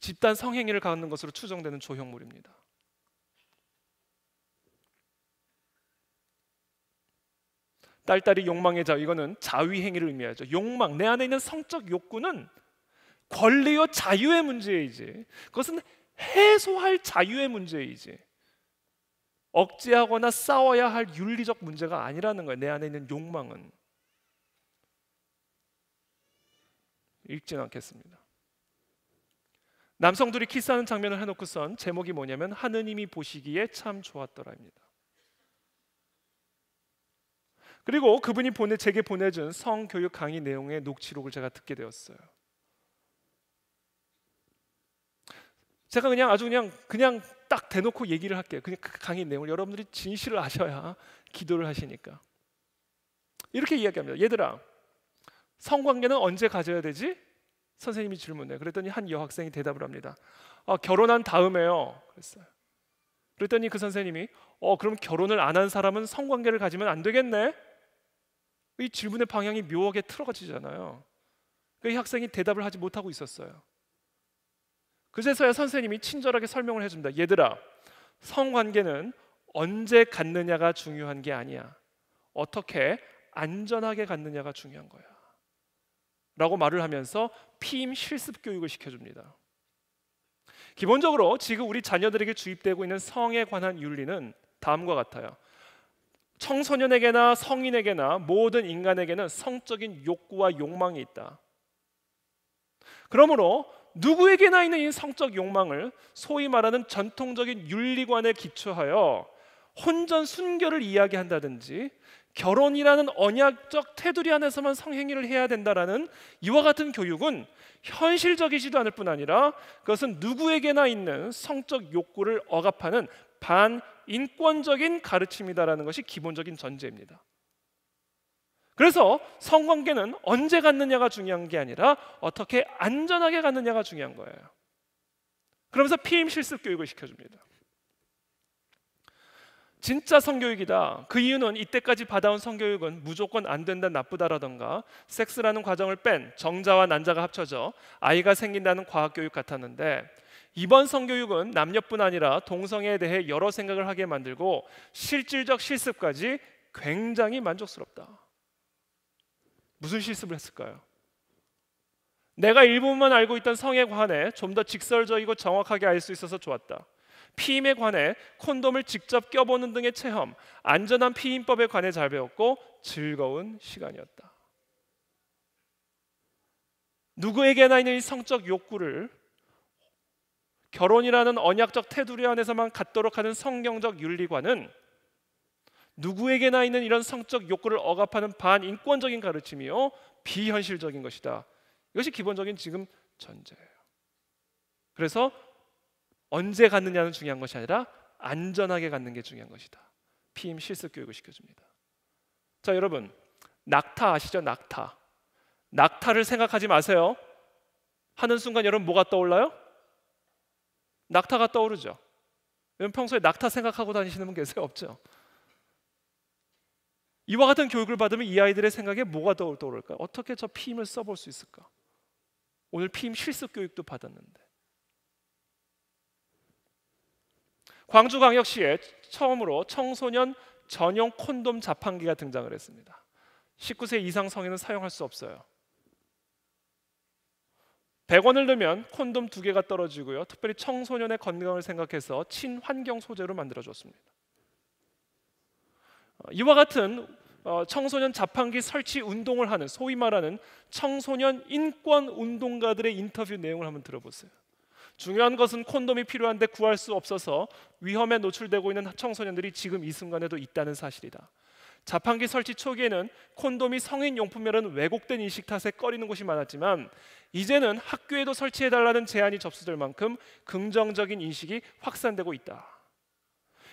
집단 성행위를 가는 것으로 추정되는 조형물입니다. 딸딸이 욕망의 자 이거는 자위 행위를 의미하죠. 욕망 내 안에 있는 성적 욕구는 권리요 자유의 문제이지. 그것은 해소할 자유의 문제이지. 억제하거나 싸워야 할 윤리적 문제가 아니라는 거예요. 내 안에 있는 욕망은 읽지 않겠습니다. 남성들이 키스하는 장면을 해놓고선 제목이 뭐냐면 하느님이 보시기에 참 좋았더라입니다. 그리고 그분이 보내 제게 보내준 성교육 강의 내용의 녹취록을 제가 듣게 되었어요. 제가 그냥 아주 그냥 그냥 딱 대놓고 얘기를 할게요. 그냥 그 강의 내용을 여러분들이 진실을 아셔야 기도를 하시니까. 이렇게 이야기합니다. 얘들아, 성관계는 언제 가져야 되지? 선생님이 질문해 그랬더니 한 여학생이 대답을 합니다. 아, 결혼한 다음에요. 그랬어요. 그랬더니 그 선생님이 어 그럼 결혼을 안 한 사람은 성관계를 가지면 안 되겠네. 이 질문의 방향이 묘하게 틀어지잖아요. 그 학생이 대답을 하지 못하고 있었어요. 그제서야 선생님이 친절하게 설명을 해줍니다. 얘들아, 성관계는 언제 갖느냐가 중요한 게 아니야. 어떻게 안전하게 갖느냐가 중요한 거야. 라고 말을 하면서 피임 실습 교육을 시켜줍니다. 기본적으로 지금 우리 자녀들에게 주입되고 있는 성에 관한 윤리는 다음과 같아요. 청소년에게나 성인에게나 모든 인간에게는 성적인 욕구와 욕망이 있다. 그러므로 누구에게나 있는 이 성적 욕망을 소위 말하는 전통적인 윤리관에 기초하여 혼전 순결을 이야기한다든지 결혼이라는 언약적 테두리 안에서만 성행위를 해야 된다라는 이와 같은 교육은 현실적이지도 않을 뿐 아니라 그것은 누구에게나 있는 성적 욕구를 억압하는 반인권적인 가르침이다라는 것이 기본적인 전제입니다. 그래서 성관계는 언제 갔느냐가 중요한 게 아니라 어떻게 안전하게 갔느냐가 중요한 거예요. 그러면서 피임 실습 교육을 시켜줍니다. 진짜 성교육이다. 그 이유는 이때까지 받아온 성교육은 무조건 안 된다, 나쁘다라던가 섹스라는 과정을 뺀 정자와 난자가 합쳐져 아이가 생긴다는 과학교육 같았는데 이번 성교육은 남녀뿐 아니라 동성애에 대해 여러 생각을 하게 만들고 실질적 실습까지 굉장히 만족스럽다. 무슨 실습을 했을까요? 내가 일부분만 알고 있던 성에 관해 좀 더 직설적이고 정확하게 알 수 있어서 좋았다. 피임에 관해 콘돔을 직접 껴보는 등의 체험, 안전한 피임법에 관해 잘 배웠고 즐거운 시간이었다. 누구에게나 있는 이 성적 욕구를 결혼이라는 언약적 테두리 안에서만 갖도록 하는 성경적 윤리관은 누구에게나 있는 이런 성적 욕구를 억압하는 반인권적인 가르침이요 비현실적인 것이다. 이것이 기본적인 지금 전제예요. 그래서 언제 갖느냐는 중요한 것이 아니라 안전하게 갖는 게 중요한 것이다. 피임 실습 교육을 시켜줍니다. 자 여러분 낙타 아시죠? 낙타. 낙타를 생각하지 마세요. 하는 순간 여러분 뭐가 떠올라요? 낙타가 떠오르죠. 여러분 평소에 낙타 생각하고 다니시는 분 계세요? 없죠. 이와 같은 교육을 받으면 이 아이들의 생각에 뭐가 떠올까 어떻게 저 피임을 써볼 수 있을까? 오늘 피임 실습 교육도 받았는데 광주광역시에 처음으로 청소년 전용 콘돔 자판기가 등장을 했습니다. 19세 이상 성인은 사용할 수 없어요. 100원을 넣으면 콘돔 두 개가 떨어지고요. 특별히 청소년의 건강을 생각해서 친환경 소재로 만들어 줬습니다. 어, 이와 같은 어, 청소년 자판기 설치 운동을 하는 소위 말하는 청소년 인권 운동가들의 인터뷰 내용을 한번 들어보세요. 중요한 것은 콘돔이 필요한데 구할 수 없어서 위험에 노출되고 있는 청소년들이 지금 이 순간에도 있다는 사실이다. 자판기 설치 초기에는 콘돔이 성인 용품이라는 왜곡된 인식 탓에 꺼리는 곳이 많았지만 이제는 학교에도 설치해달라는 제안이 접수될 만큼 긍정적인 인식이 확산되고 있다.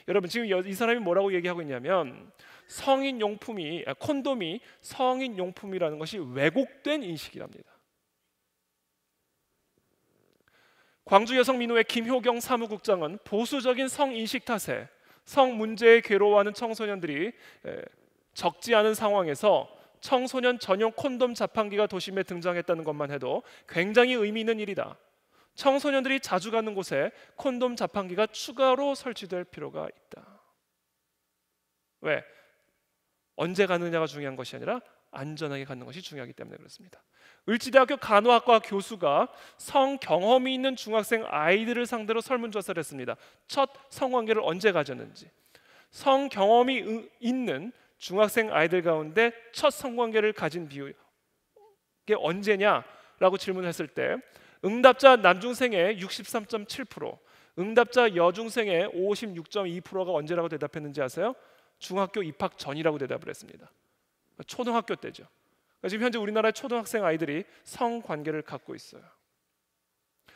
여러분 지금 이 사람이 뭐라고 얘기하고 있냐면 성인 용품이 아, 콘돔이 성인 용품이라는 것이 왜곡된 인식이랍니다. 광주 여성민우회 김효경 사무국장은 보수적인 성인식 탓에 성 문제에 괴로워하는 청소년들이 적지 않은 상황에서 청소년 전용 콘돔 자판기가 도심에 등장했다는 것만 해도 굉장히 의미 있는 일이다. 청소년들이 자주 가는 곳에 콘돔 자판기가 추가로 설치될 필요가 있다. 왜? 언제 가느냐가 중요한 것이 아니라 안전하게 가는 것이 중요하기 때문에 그렇습니다. 을지대학교 간호학과 교수가 성 경험이 있는 중학생 아이들을 상대로 설문조사를 했습니다. 첫 성관계를 언제 가졌는지. 성 경험이 있는 중학생 아이들 가운데 첫 성관계를 가진 비율이 언제냐라고 질문했을 때 응답자 남중생의 63.7%, 응답자 여중생의 56.2%가 언제라고 대답했는지 아세요? 중학교 입학 전이라고 대답을 했습니다. 그러니까 초등학교 때죠. 그러니까 지금 현재 우리나라의 초등학생 아이들이 성 관계를 갖고 있어요.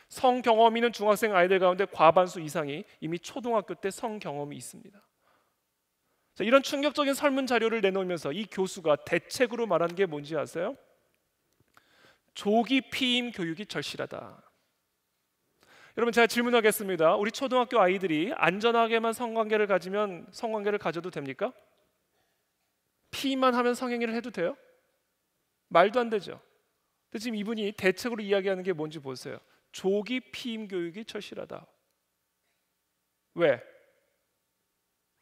성경험 있는 중학생 아이들 가운데 과반수 이상이 이미 초등학교 때성 경험이 있습니다. 자, 이런 충격적인 설문 자료를 내놓으면서 이 교수가 대책으로 말한 게 뭔지 아세요? 조기 피임 교육이 절실하다. 여러분 제가 질문하겠습니다. 우리 초등학교 아이들이 안전하게만 성관계를 가지면 성관계를 가져도 됩니까? 피임만 하면 성행위를 해도 돼요? 말도 안 되죠. 근데 지금 이분이 대책으로 이야기하는 게 뭔지 보세요. 조기 피임 교육이 절실하다. 왜?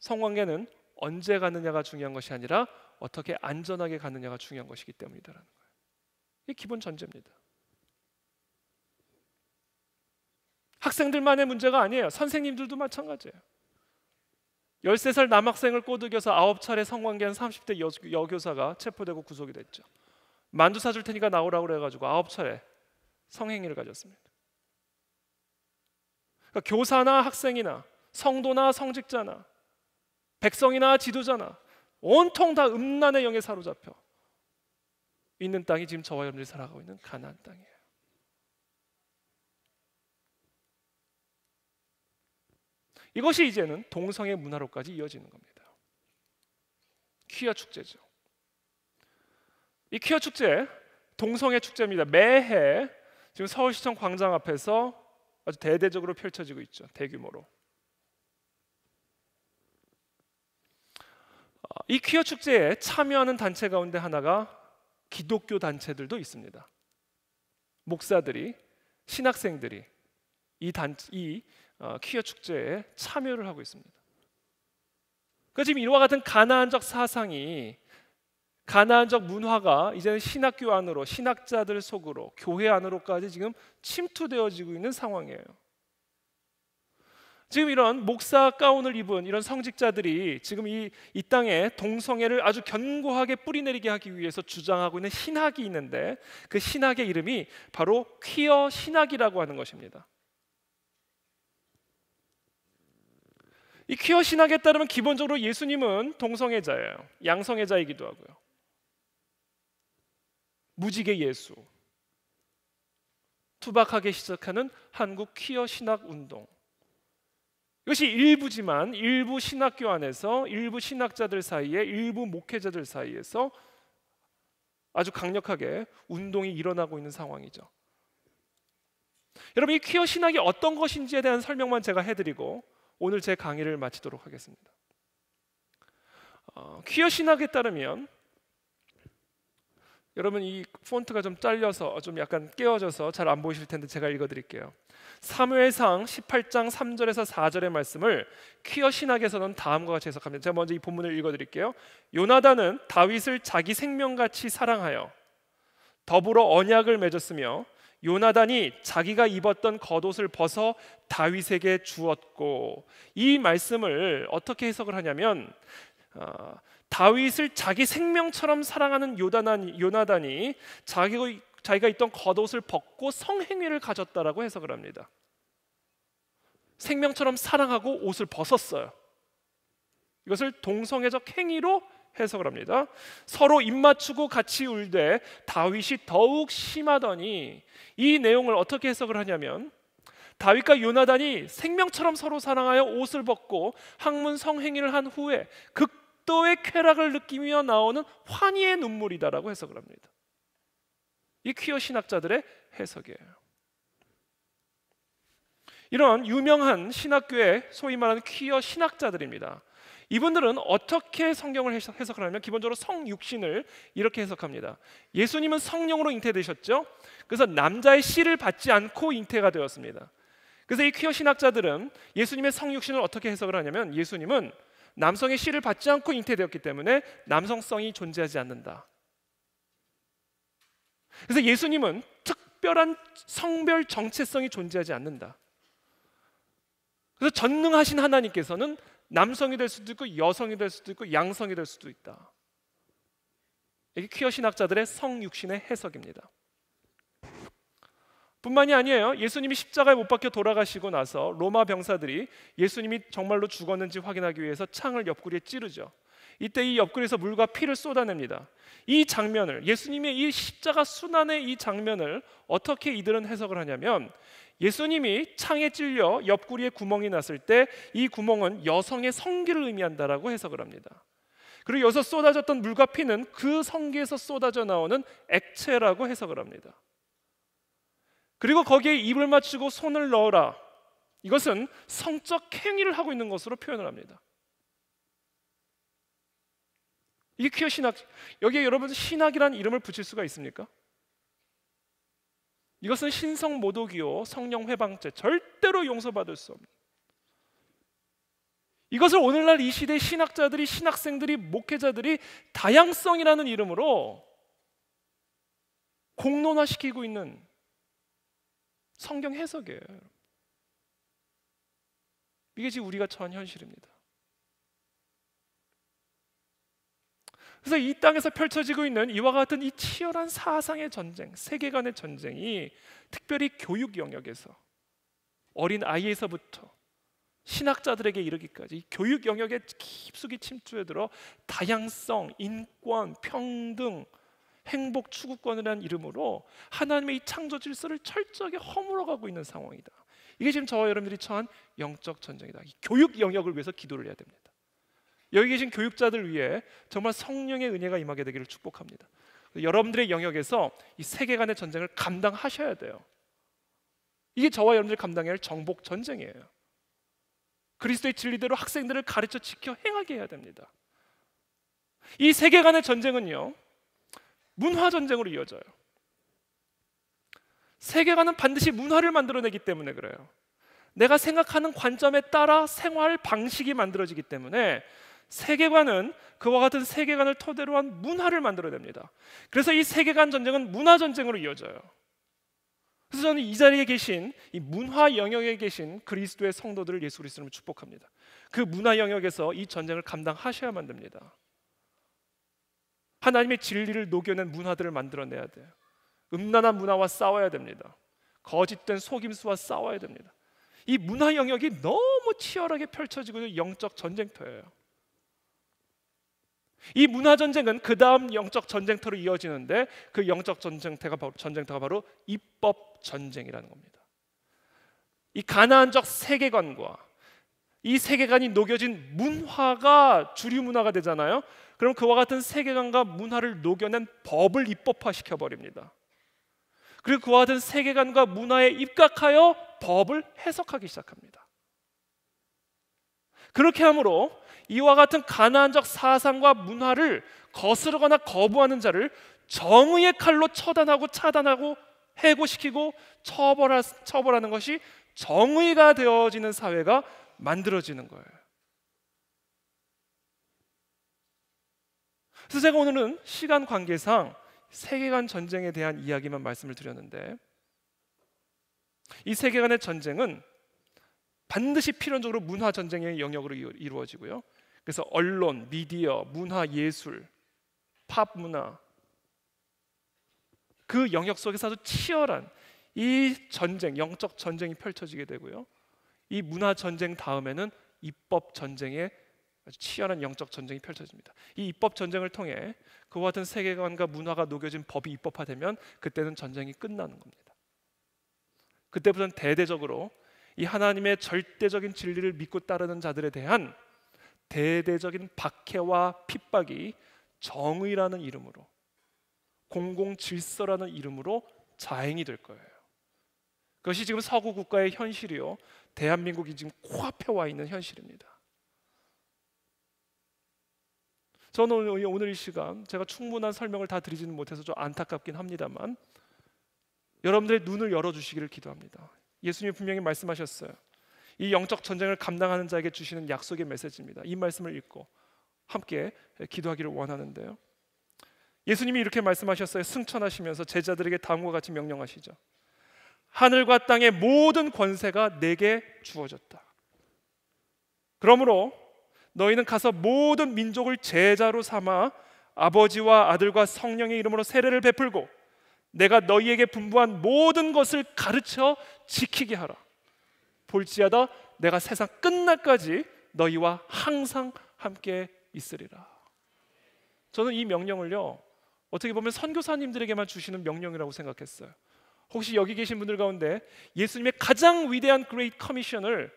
성관계는 언제 가느냐가 중요한 것이 아니라 어떻게 안전하게 가느냐가 중요한 것이기 때문이라는 이 기본 전제입니다. 학생들만의 문제가 아니에요. 선생님들도 마찬가지예요. 13살 남학생을 꼬드겨서 9차례 성관계한 30대 여, 교사가 체포되고 구속이 됐죠. 만두 사줄 테니까 나오라고 그래가지고 9차례 성행위를 가졌습니다. 그러니까 교사나 학생이나 성도나 성직자나 백성이나 지도자나 온통 다 음란의 영에 사로잡혀 있는 땅이 지금 저와 여러분들이 살아가고 있는 가나안 땅이에요. 이것이 이제는 동성애 문화로까지 이어지는 겁니다. 퀴어 축제죠. 이 퀴어 축제 동성애 축제입니다. 매해 지금 서울시청 광장 앞에서 아주 대대적으로 펼쳐지고 있죠. 대규모로. 아, 이 퀴어 축제에 참여하는 단체 가운데 하나가 기독교 단체들도 있습니다. 목사들이 신학생들이 이, 단, 이 어, 퀴어 축제에 참여를 하고 있습니다. 그러니까 지금 이와 같은 가나안적 사상이 가나안적 문화가 이제는 신학교 안으로 신학자들 속으로 교회 안으로까지 지금 침투되어지고 있는 상황이에요. 지금 이런 목사 가운을 입은 이런 성직자들이 지금 이, 이 땅에 동성애를 아주 견고하게 뿌리내리게 하기 위해서 주장하고 있는 신학이 있는데 그 신학의 이름이 바로 퀴어 신학이라고 하는 것입니다. 이 퀴어 신학에 따르면 기본적으로 예수님은 동성애자예요. 양성애자이기도 하고요. 무지개 예수. 투박하게 시작하는 한국 퀴어 신학 운동. 이것이 일부지만 일부 신학교 안에서 일부 신학자들 사이에 일부 목회자들 사이에서 아주 강력하게 운동이 일어나고 있는 상황이죠. 여러분 이 퀴어 신학이 어떤 것인지에 대한 설명만 제가 해드리고 오늘 제 강의를 마치도록 하겠습니다. 어, 퀴어 신학에 따르면 여러분 이 폰트가 좀 잘려서 어, 좀 약간 깨어져서 잘 안 보이실 텐데 제가 읽어드릴게요. 사무엘상 18장 3절에서 4절의 말씀을 퀴어 신학에서는 다음과 같이 해석합니다. 제가 먼저 이 본문을 읽어드릴게요. 요나단은 다윗을 자기 생명같이 사랑하여 더불어 언약을 맺었으며 요나단이 자기가 입었던 겉옷을 벗어 다윗에게 주었고 이 말씀을 어떻게 해석을 하냐면 어, 다윗을 자기 생명처럼 사랑하는 요단한, 요나단이 자기가, 자기가 있던 겉옷을 벗고 성행위를 가졌다라고 해석을 합니다. 생명처럼 사랑하고 옷을 벗었어요. 이것을 동성애적 행위로 해석을 합니다. 서로 입맞추고 같이 울되 다윗이 더욱 심하더니 이 내용을 어떻게 해석을 하냐면 다윗과 요나단이 생명처럼 서로 사랑하여 옷을 벗고 학문 성행위를 한 후에 극 극도의 쾌락을 느끼며 나오는 환희의 눈물이다라고 해석을 합니다. 이 퀴어 신학자들의 해석이에요. 이런 유명한 신학교의 소위 말하는 퀴어 신학자들입니다. 이분들은 어떻게 성경을 해석을 하면 기본적으로 성육신을 이렇게 해석합니다. 예수님은 성령으로 잉태되셨죠. 그래서 남자의 씨를 받지 않고 잉태가 되었습니다. 그래서 이 퀴어 신학자들은 예수님의 성육신을 어떻게 해석을 하냐면 예수님은 남성의 씨를 받지 않고 잉태되었기 때문에 남성성이 존재하지 않는다. 그래서 예수님은 특별한 성별 정체성이 존재하지 않는다. 그래서 전능하신 하나님께서는 남성이 될 수도 있고 여성이 될 수도 있고 양성이 될 수도 있다. 이게 퀴어 신학자들의 성육신의 해석입니다. 뿐만이 아니에요. 예수님이 십자가에 못 박혀 돌아가시고 나서 로마 병사들이 예수님이 정말로 죽었는지 확인하기 위해서 창을 옆구리에 찌르죠. 이때 이 옆구리에서 물과 피를 쏟아냅니다. 이 장면을 예수님의 이 십자가 순환의 이 장면을 어떻게 이들은 해석을 하냐면 예수님이 창에 찔려 옆구리에 구멍이 났을 때 이 구멍은 여성의 성기를 의미한다라고 해석을 합니다. 그리고 여기서 쏟아졌던 물과 피는 그 성기에서 쏟아져 나오는 액체라고 해석을 합니다. 그리고 거기에 입을 맞추고 손을 넣어라. 이것은 성적 행위를 하고 있는 것으로 표현을 합니다. 이 퀴어 신학. 여기에 여러분 신학이란 이름을 붙일 수가 있습니까? 이것은 신성 모독이요 성령 회방죄 절대로 용서받을 수 없는. 이것을 오늘날 이 시대 신학자들이 신학생들이 목회자들이 다양성이라는 이름으로 공론화시키고 있는 성경 해석이에요. 이게 지금 우리가 처한 현실입니다. 그래서 이 땅에서 펼쳐지고 있는 이와 같은 이 치열한 사상의 전쟁, 세계관의 전쟁이 특별히 교육 영역에서 어린 아이에서부터 신학자들에게 이르기까지 교육 영역에 깊숙이 침투해 들어 다양성, 인권, 평등, 행복 추구권이라는 이름으로 하나님의 이 창조 질서를 철저하게 허물어가고 있는 상황이다. 이게 지금 저와 여러분들이 처한 영적 전쟁이다. 교육 영역을 위해서 기도를 해야 됩니다. 여기 계신 교육자들 위해 정말 성령의 은혜가 임하게 되기를 축복합니다. 여러분들의 영역에서 이 세계간의 전쟁을 감당하셔야 돼요. 이게 저와 여러분들이 감당해야 할 정복 전쟁이에요. 그리스도의 진리대로 학생들을 가르쳐 지켜 행하게 해야 됩니다. 이 세계간의 전쟁은요. 문화 전쟁으로 이어져요. 세계관은 반드시 문화를 만들어내기 때문에 그래요. 내가 생각하는 관점에 따라 생활 방식이 만들어지기 때문에 세계관은 그와 같은 세계관을 토대로 한 문화를 만들어냅니다. 그래서 이 세계관 전쟁은 문화 전쟁으로 이어져요. 그래서 저는 이 자리에 계신 이 문화 영역에 계신 그리스도의 성도들을 예수 그리스도로 축복합니다. 그 문화 영역에서 이 전쟁을 감당하셔야만 됩니다. 하나님의 진리를 녹여낸 문화들을 만들어내야 돼요. 음란한 문화와 싸워야 됩니다. 거짓된 속임수와 싸워야 됩니다. 이 문화 영역이 너무 치열하게 펼쳐지고 있는 영적 전쟁터예요. 이 문화 전쟁은 그 다음 영적 전쟁터로 이어지는데 그 영적 전쟁터가 바로, 전쟁터가 바로 입법 전쟁이라는 겁니다. 이 가나안적 세계관과 이 세계관이 녹여진 문화가 주류 문화가 되잖아요. 그럼 그와 같은 세계관과 문화를 녹여낸 법을 입법화시켜 버립니다. 그리고 그와 같은 세계관과 문화에 입각하여 법을 해석하기 시작합니다. 그렇게 함으로 이와 같은 가나안적 사상과 문화를 거스르거나 거부하는 자를 정의의 칼로 처단하고 차단하고 해고시키고 처벌하, 처벌하는 것이 정의가 되어지는 사회가 만들어지는 거예요. 그래서 제가 오늘은 시간 관계상 세계관 전쟁에 대한 이야기만 말씀을 드렸는데 이 세계관의 전쟁은 반드시 필연적으로 문화 전쟁의 영역으로 이루어지고요. 그래서 언론, 미디어, 문화, 예술, 팝 문화 그 영역 속에서도 치열한 이 전쟁, 영적 전쟁이 펼쳐지게 되고요. 이 문화 전쟁 다음에는 입법 전쟁의 아주 치열한 영적 전쟁이 펼쳐집니다. 이 입법 전쟁을 통해 그와 같은 세계관과 문화가 녹여진 법이 입법화되면 그때는 전쟁이 끝나는 겁니다. 그때부터는 대대적으로 이 하나님의 절대적인 진리를 믿고 따르는 자들에 대한 대대적인 박해와 핍박이 정의라는 이름으로 공공 질서라는 이름으로 자행이 될 거예요. 그것이 지금 서구 국가의 현실이요. 대한민국이 지금 코앞에 와 있는 현실입니다. 저는 오늘, 이 시간 제가 충분한 설명을 다 드리지는 못해서 좀 안타깝긴 합니다만 여러분들의 눈을 열어주시기를 기도합니다. 예수님이 분명히 말씀하셨어요. 이 영적 전쟁을 감당하는 자에게 주시는 약속의 메시지입니다. 이 말씀을 읽고 함께 기도하기를 원하는데요. 예수님이 이렇게 말씀하셨어요. 승천하시면서 제자들에게 다음과 같이 명령하시죠. 하늘과 땅의 모든 권세가 내게 주어졌다. 그러므로 너희는 가서 모든 민족을 제자로 삼아 아버지와 아들과 성령의 이름으로 세례를 베풀고 내가 너희에게 분부한 모든 것을 가르쳐 지키게 하라. 볼지하다 내가 세상 끝날까지 너희와 항상 함께 있으리라. 저는 이 명령을요. 어떻게 보면 선교사님들에게만 주시는 명령이라고 생각했어요. 혹시 여기 계신 분들 가운데 예수님의 가장 위대한 그레이트 커미션을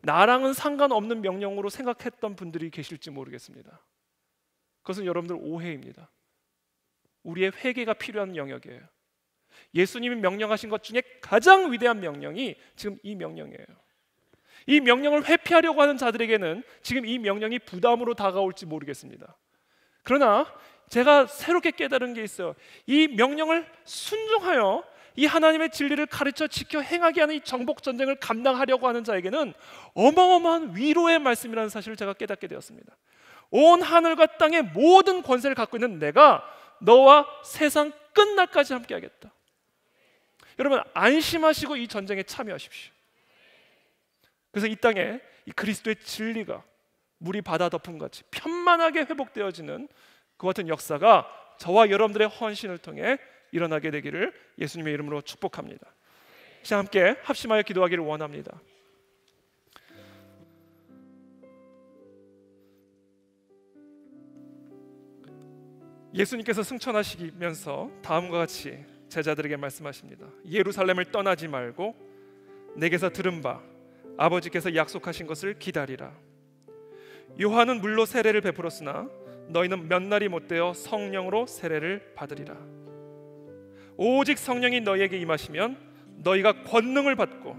나랑은 상관없는 명령으로 생각했던 분들이 계실지 모르겠습니다. 그것은 여러분들 오해입니다. 우리의 회개가 필요한 영역이에요. 예수님이 명령하신 것 중에 가장 위대한 명령이 지금 이 명령이에요. 이 명령을 회피하려고 하는 자들에게는 지금 이 명령이 부담으로 다가올지 모르겠습니다. 그러나 제가 새롭게 깨달은 게 있어요. 이 명령을 순종하여 이 하나님의 진리를 가르쳐 지켜 행하게 하는 이 정복 전쟁을 감당하려고 하는 자에게는 어마어마한 위로의 말씀이라는 사실을 제가 깨닫게 되었습니다. 온 하늘과 땅의 모든 권세를 갖고 있는 내가 너와 세상 끝날까지 함께하겠다. 여러분 안심하시고 이 전쟁에 참여하십시오. 그래서 이 땅에 이 그리스도의 진리가 물이 바다 덮음 같이 편만하게 회복되어지는 그 같은 역사가 저와 여러분들의 헌신을 통해 일어나게 되기를 예수님의 이름으로 축복합니다. 시 함께 합심하여 기도하기를 원합니다. 예수님께서 승천하시면서 다음과 같이 제자들에게 말씀하십니다. 예루살렘을 떠나지 말고 내게서 들은 바 아버지께서 약속하신 것을 기다리라. 요한은 물로 세례를 베풀었으나 너희는 몇 날이 못 되어 성령으로 세례를 받으리라. 오직 성령이 너희에게 임하시면 너희가 권능을 받고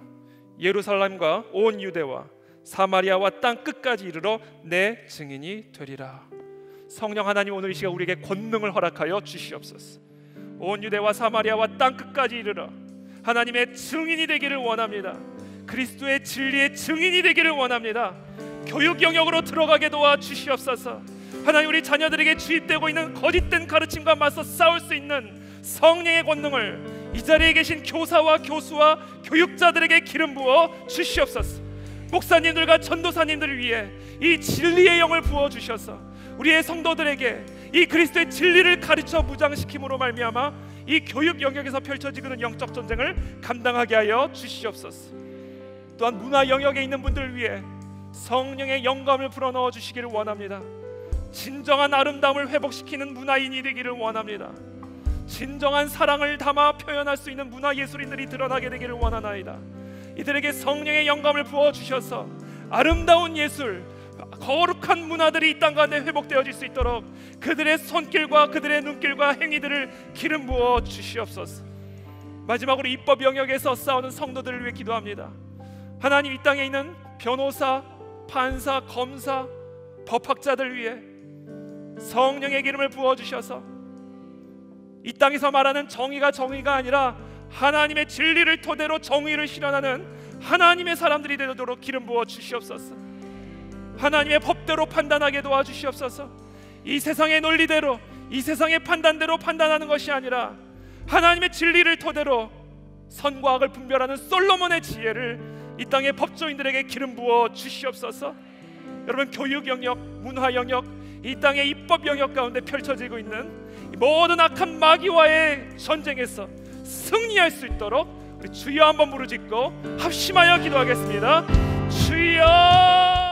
예루살렘과 온 유대와 사마리아와 땅 끝까지 이르러 내 증인이 되리라. 성령 하나님 오늘 이 시간 우리에게 권능을 허락하여 주시옵소서. 온 유대와 사마리아와 땅 끝까지 이르러 하나님의 증인이 되기를 원합니다. 그리스도의 진리의 증인이 되기를 원합니다. 교육 영역으로 들어가게 도와 주시옵소서. 하나님 우리 자녀들에게 주입되고 있는 거짓된 가르침과 맞서 싸울 수 있는 성령의 권능을 이 자리에 계신 교사와 교수와 교육자들에게 기름 부어 주시옵소서. 목사님들과 전도사님들을 위해 이 진리의 영을 부어 주셔서 우리의 성도들에게 이 그리스도의 진리를 가르쳐 무장시킴으로 말미암아 이 교육 영역에서 펼쳐지는 영적 전쟁을 감당하게 하여 주시옵소서. 또한 문화 영역에 있는 분들을 위해 성령의 영감을 불어넣어 주시기를 원합니다. 진정한 아름다움을 회복시키는 문화인이 되기를 원합니다. 진정한 사랑을 담아 표현할 수 있는 문화 예술인들이 드러나게 되기를 원하나이다. 이들에게 성령의 영감을 부어 주셔서 아름다운 예술, 거룩한 문화들이 이 땅 가운데 회복되어질 수 있도록 그들의 손길과 그들의 눈길과 행위들을 기름 부어 주시옵소서. 마지막으로 입법 영역에서 싸우는 성도들을 위해 기도합니다. 하나님 이 땅에 있는 변호사, 판사, 검사, 법학자들 위해 성령의 기름을 부어 주셔서 이 땅에서 말하는 정의가 정의가 아니라 하나님의 진리를 토대로 정의를 실현하는 하나님의 사람들이 되도록 기름 부어 주시옵소서. 하나님의 법대로 판단하게 도와주시옵소서. 이 세상의 논리대로 이 세상의 판단대로 판단하는 것이 아니라 하나님의 진리를 토대로 선과 악을 분별하는 솔로몬의 지혜를 이 땅의 법조인들에게 기름 부어 주시옵소서. 여러분 교육 영역, 문화 영역, 이 땅의 입법 영역 가운데 펼쳐지고 있는 모든 악한 마귀와의 전쟁에서 승리할 수 있도록 우리 주여 한번 부르짖고 합심하여 기도하겠습니다. 주여